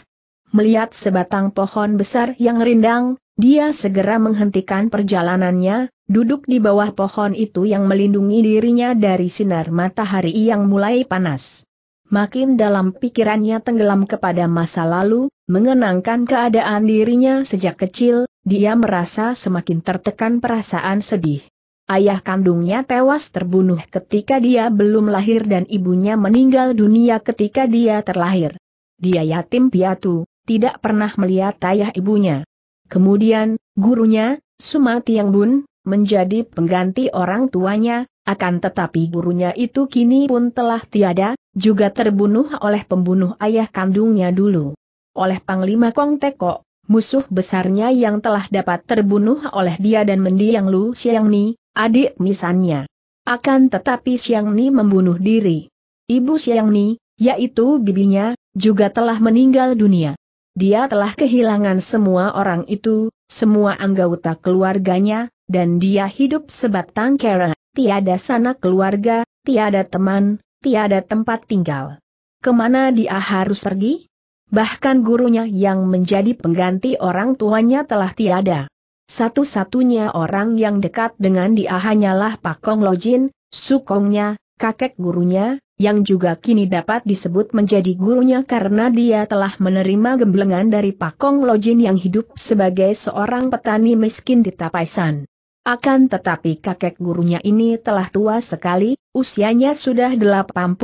Melihat sebatang pohon besar yang rindang, dia segera menghentikan perjalanannya, duduk di bawah pohon itu yang melindungi dirinya dari sinar matahari yang mulai panas. Makin dalam pikirannya tenggelam kepada masa lalu, mengenangkan keadaan dirinya sejak kecil, dia merasa semakin tertekan perasaan sedih. Ayah kandungnya tewas terbunuh ketika dia belum lahir dan ibunya meninggal dunia ketika dia terlahir. Dia yatim piatu, tidak pernah melihat ayah ibunya. Kemudian, gurunya, Sumatiang Bun, menjadi pengganti orang tuanya, akan tetapi gurunya itu kini pun telah tiada, juga terbunuh oleh pembunuh ayah kandungnya dulu. Oleh Panglima Kong Teko, musuh besarnya yang telah dapat terbunuh oleh dia dan mendiang Lu Siang Ni, adik misannya. Akan tetapi Siang Ni membunuh diri. Ibu Siang Ni, yaitu bibinya, juga telah meninggal dunia. Dia telah kehilangan semua orang itu, semua anggota keluarganya, dan dia hidup sebatang kera, tiada sanak keluarga, tiada teman, tiada tempat tinggal. Kemana dia harus pergi? Bahkan gurunya yang menjadi pengganti orang tuanya telah tiada. Satu-satunya orang yang dekat dengan dia hanyalah Pakong Lojin, sukongnya, kakek gurunya, yang juga kini dapat disebut menjadi gurunya karena dia telah menerima gemblengan dari Pakong Lojin yang hidup sebagai seorang petani miskin di Tapaisan. Akan tetapi kakek gurunya ini telah tua sekali, usianya sudah 85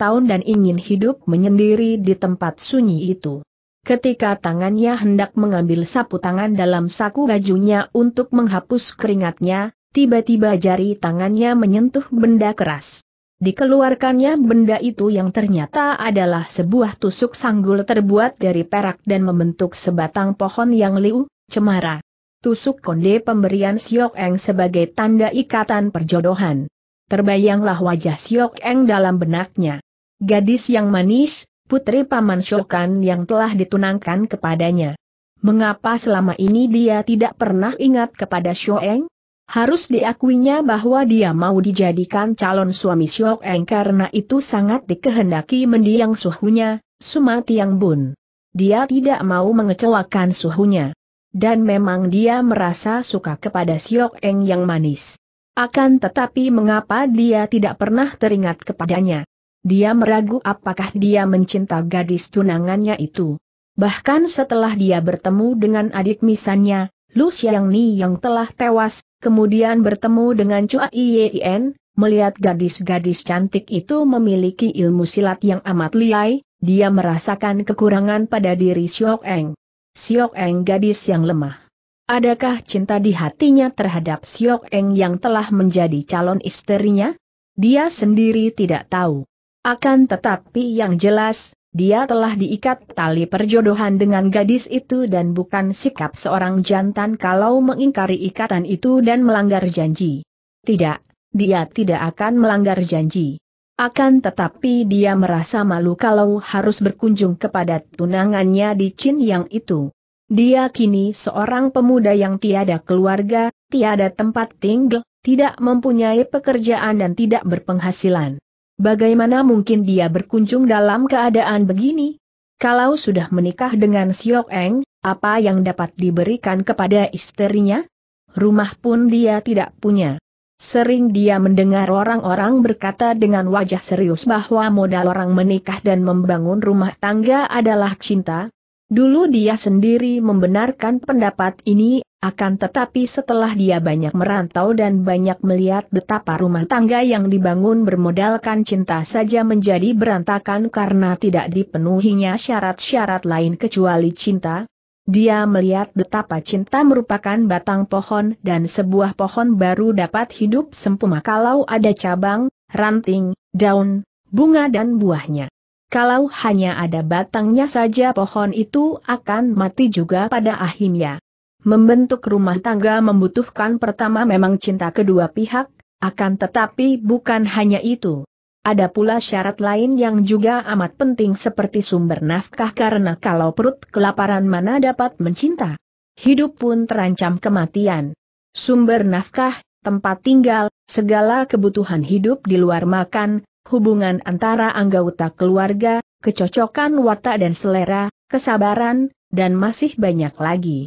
tahun dan ingin hidup menyendiri di tempat sunyi itu. Ketika tangannya hendak mengambil sapu tangan dalam saku bajunya untuk menghapus keringatnya, tiba-tiba jari tangannya menyentuh benda keras. Dikeluarkannya benda itu yang ternyata adalah sebuah tusuk sanggul terbuat dari perak dan membentuk sebatang pohon yang liu, cemara. Tusuk konde pemberian Siok Eng sebagai tanda ikatan perjodohan. Terbayanglah wajah Siok Eng dalam benaknya. Gadis yang manis, putri paman Shokan yang telah ditunangkan kepadanya. Mengapa selama ini dia tidak pernah ingat kepada Shoeng? Harus diakuinya bahwa dia mau dijadikan calon suami Siok Eng karena itu sangat dikehendaki mendiang suhunya, Suma Tiang Bun. Dia tidak mau mengecewakan suhunya. Dan memang dia merasa suka kepada Siok Eng yang manis. Akan tetapi mengapa dia tidak pernah teringat kepadanya? Dia meragu apakah dia mencinta gadis tunangannya itu. Bahkan setelah dia bertemu dengan adik misannya, Lu Xiangni yang telah tewas, kemudian bertemu dengan Chua Ien, melihat gadis-gadis cantik itu memiliki ilmu silat yang amat liai, dia merasakan kekurangan pada diri Siok Eng. Siok Eng gadis yang lemah. Adakah cinta di hatinya terhadap Siok Eng yang telah menjadi calon istrinya? Dia sendiri tidak tahu. Akan tetapi yang jelas, dia telah diikat tali perjodohan dengan gadis itu dan bukan sikap seorang jantan kalau mengingkari ikatan itu dan melanggar janji. Tidak, dia tidak akan melanggar janji. Akan tetapi dia merasa malu kalau harus berkunjung kepada tunangannya di Chin yang itu. Dia kini seorang pemuda yang tiada keluarga, tiada tempat tinggal, tidak mempunyai pekerjaan dan tidak berpenghasilan. Bagaimana mungkin dia berkunjung dalam keadaan begini? Kalau sudah menikah dengan Siok Eng, apa yang dapat diberikan kepada istrinya? Rumah pun dia tidak punya. Sering dia mendengar orang-orang berkata dengan wajah serius bahwa modal orang menikah dan membangun rumah tangga adalah cinta. Dulu dia sendiri membenarkan pendapat ini akan tetapi setelah dia banyak merantau dan banyak melihat betapa rumah tangga yang dibangun bermodalkan cinta saja menjadi berantakan karena tidak dipenuhinya syarat-syarat lain kecuali cinta, dia melihat betapa cinta merupakan batang pohon dan sebuah pohon baru dapat hidup sempurna kalau ada cabang, ranting, daun, bunga dan buahnya. Kalau hanya ada batangnya saja pohon itu akan mati juga pada akhirnya. Membentuk rumah tangga membutuhkan pertama memang cinta kedua pihak, akan tetapi bukan hanya itu. Ada pula syarat lain yang juga amat penting seperti sumber nafkah karena kalau perut kelaparan mana dapat mencinta. Hidup pun terancam kematian. Sumber nafkah, tempat tinggal, segala kebutuhan hidup di luar makan, hubungan antara anggota keluarga, kecocokan watak dan selera, kesabaran, dan masih banyak lagi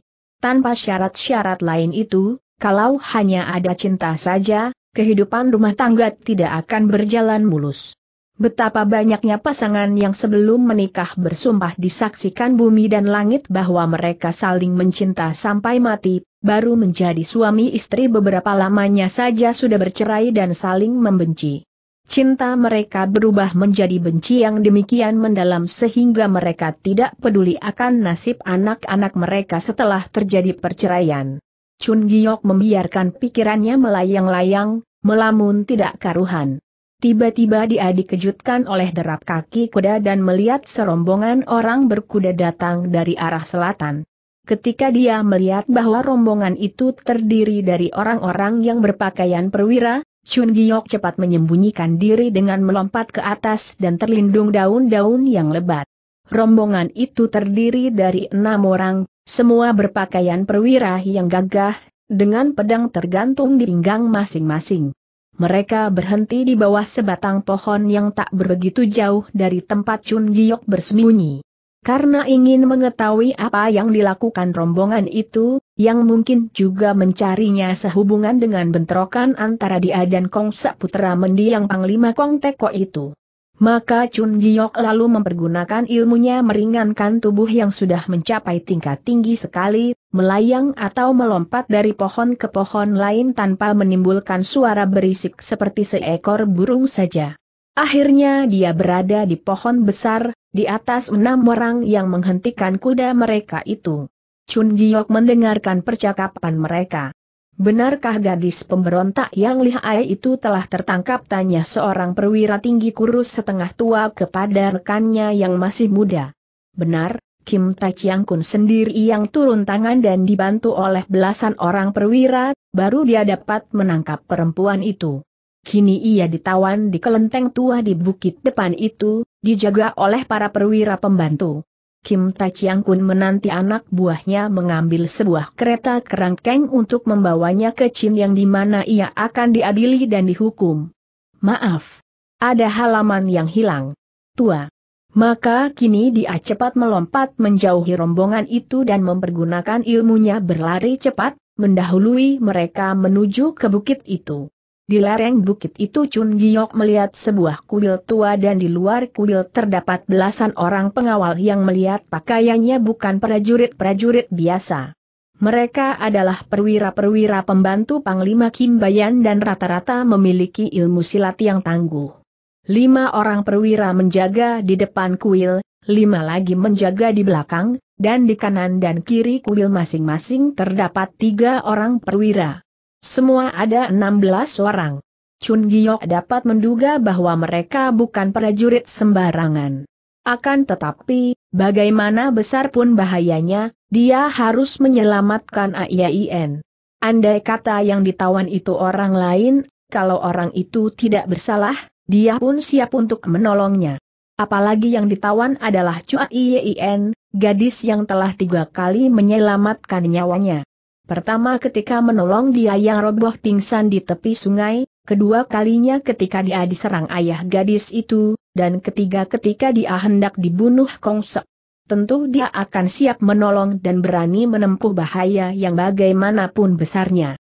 tanpa syarat-syarat lain itu, kalau hanya ada cinta saja, kehidupan rumah tangga tidak akan berjalan mulus. Betapa banyaknya pasangan yang sebelum menikah bersumpah disaksikan bumi dan langit bahwa mereka saling mencinta sampai mati, baru menjadi suami istri beberapa lamanya saja sudah bercerai dan saling membenci. Cinta mereka berubah menjadi benci yang demikian mendalam sehingga mereka tidak peduli akan nasib anak-anak mereka setelah terjadi perceraian. Chun Giok membiarkan pikirannya melayang-layang, melamun tidak karuhan. Tiba-tiba dia dikejutkan oleh derap kaki kuda dan melihat serombongan orang berkuda datang dari arah selatan. Ketika dia melihat bahwa rombongan itu terdiri dari orang-orang yang berpakaian perwira, Chun Giok cepat menyembunyikan diri dengan melompat ke atas dan terlindung daun-daun yang lebat. Rombongan itu terdiri dari enam orang, semua berpakaian perwira yang gagah, dengan pedang tergantung di pinggang masing-masing. Mereka berhenti di bawah sebatang pohon yang tak begitu jauh dari tempat Chun Giok bersembunyi. Karena ingin mengetahui apa yang dilakukan rombongan itu, yang mungkin juga mencarinya sehubungan dengan bentrokan antara dia dan Kong Saputra mendiang Panglima Kong Teko itu. Maka Chun Giok lalu mempergunakan ilmunya meringankan tubuh yang sudah mencapai tingkat tinggi sekali, melayang atau melompat dari pohon ke pohon lain tanpa menimbulkan suara berisik seperti seekor burung saja. Akhirnya dia berada di pohon besar, di atas enam orang yang menghentikan kuda mereka itu. Chun Giok mendengarkan percakapan mereka. Benarkah gadis pemberontak yang lihai itu telah tertangkap tanya seorang perwira tinggi kurus setengah tua kepada rekannya yang masih muda? Benar, Kim Taichiang Kun sendiri yang turun tangan dan dibantu oleh belasan orang perwira, baru dia dapat menangkap perempuan itu. Kini ia ditawan di kelenteng tua di bukit depan itu, dijaga oleh para perwira pembantu. Kim Taciang Kun menanti anak buahnya mengambil sebuah kereta kerangkeng untuk membawanya ke Chin yang di mana ia akan diadili dan dihukum. Maaf. Ada halaman yang hilang. Tua. Maka kini dia cepat melompat menjauhi rombongan itu dan mempergunakan ilmunya berlari cepat, mendahului mereka menuju ke bukit itu. Di lereng bukit itu Chun Giok melihat sebuah kuil tua dan di luar kuil terdapat belasan orang pengawal yang melihat pakaiannya bukan prajurit-prajurit biasa. Mereka adalah perwira-perwira pembantu Panglima Kim Bayan dan rata-rata memiliki ilmu silat yang tangguh. Lima orang perwira menjaga di depan kuil, lima lagi menjaga di belakang, dan di kanan dan kiri kuil masing-masing terdapat tiga orang perwira. Semua ada 16 orang. Chun Giok dapat menduga bahwa mereka bukan prajurit sembarangan. Akan tetapi, bagaimana besar pun bahayanya, dia harus menyelamatkan AIAIN. Andai kata yang ditawan itu orang lain, kalau orang itu tidak bersalah, dia pun siap untuk menolongnya. Apalagi yang ditawan adalah Cua Ien, gadis yang telah tiga kali menyelamatkan nyawanya. Pertama ketika menolong dia yang roboh pingsan di tepi sungai, kedua kalinya ketika dia diserang ayah gadis itu, dan ketiga ketika dia hendak dibunuh Kongsek. Tentu dia akan siap menolong dan berani menempuh bahaya yang bagaimanapun besarnya.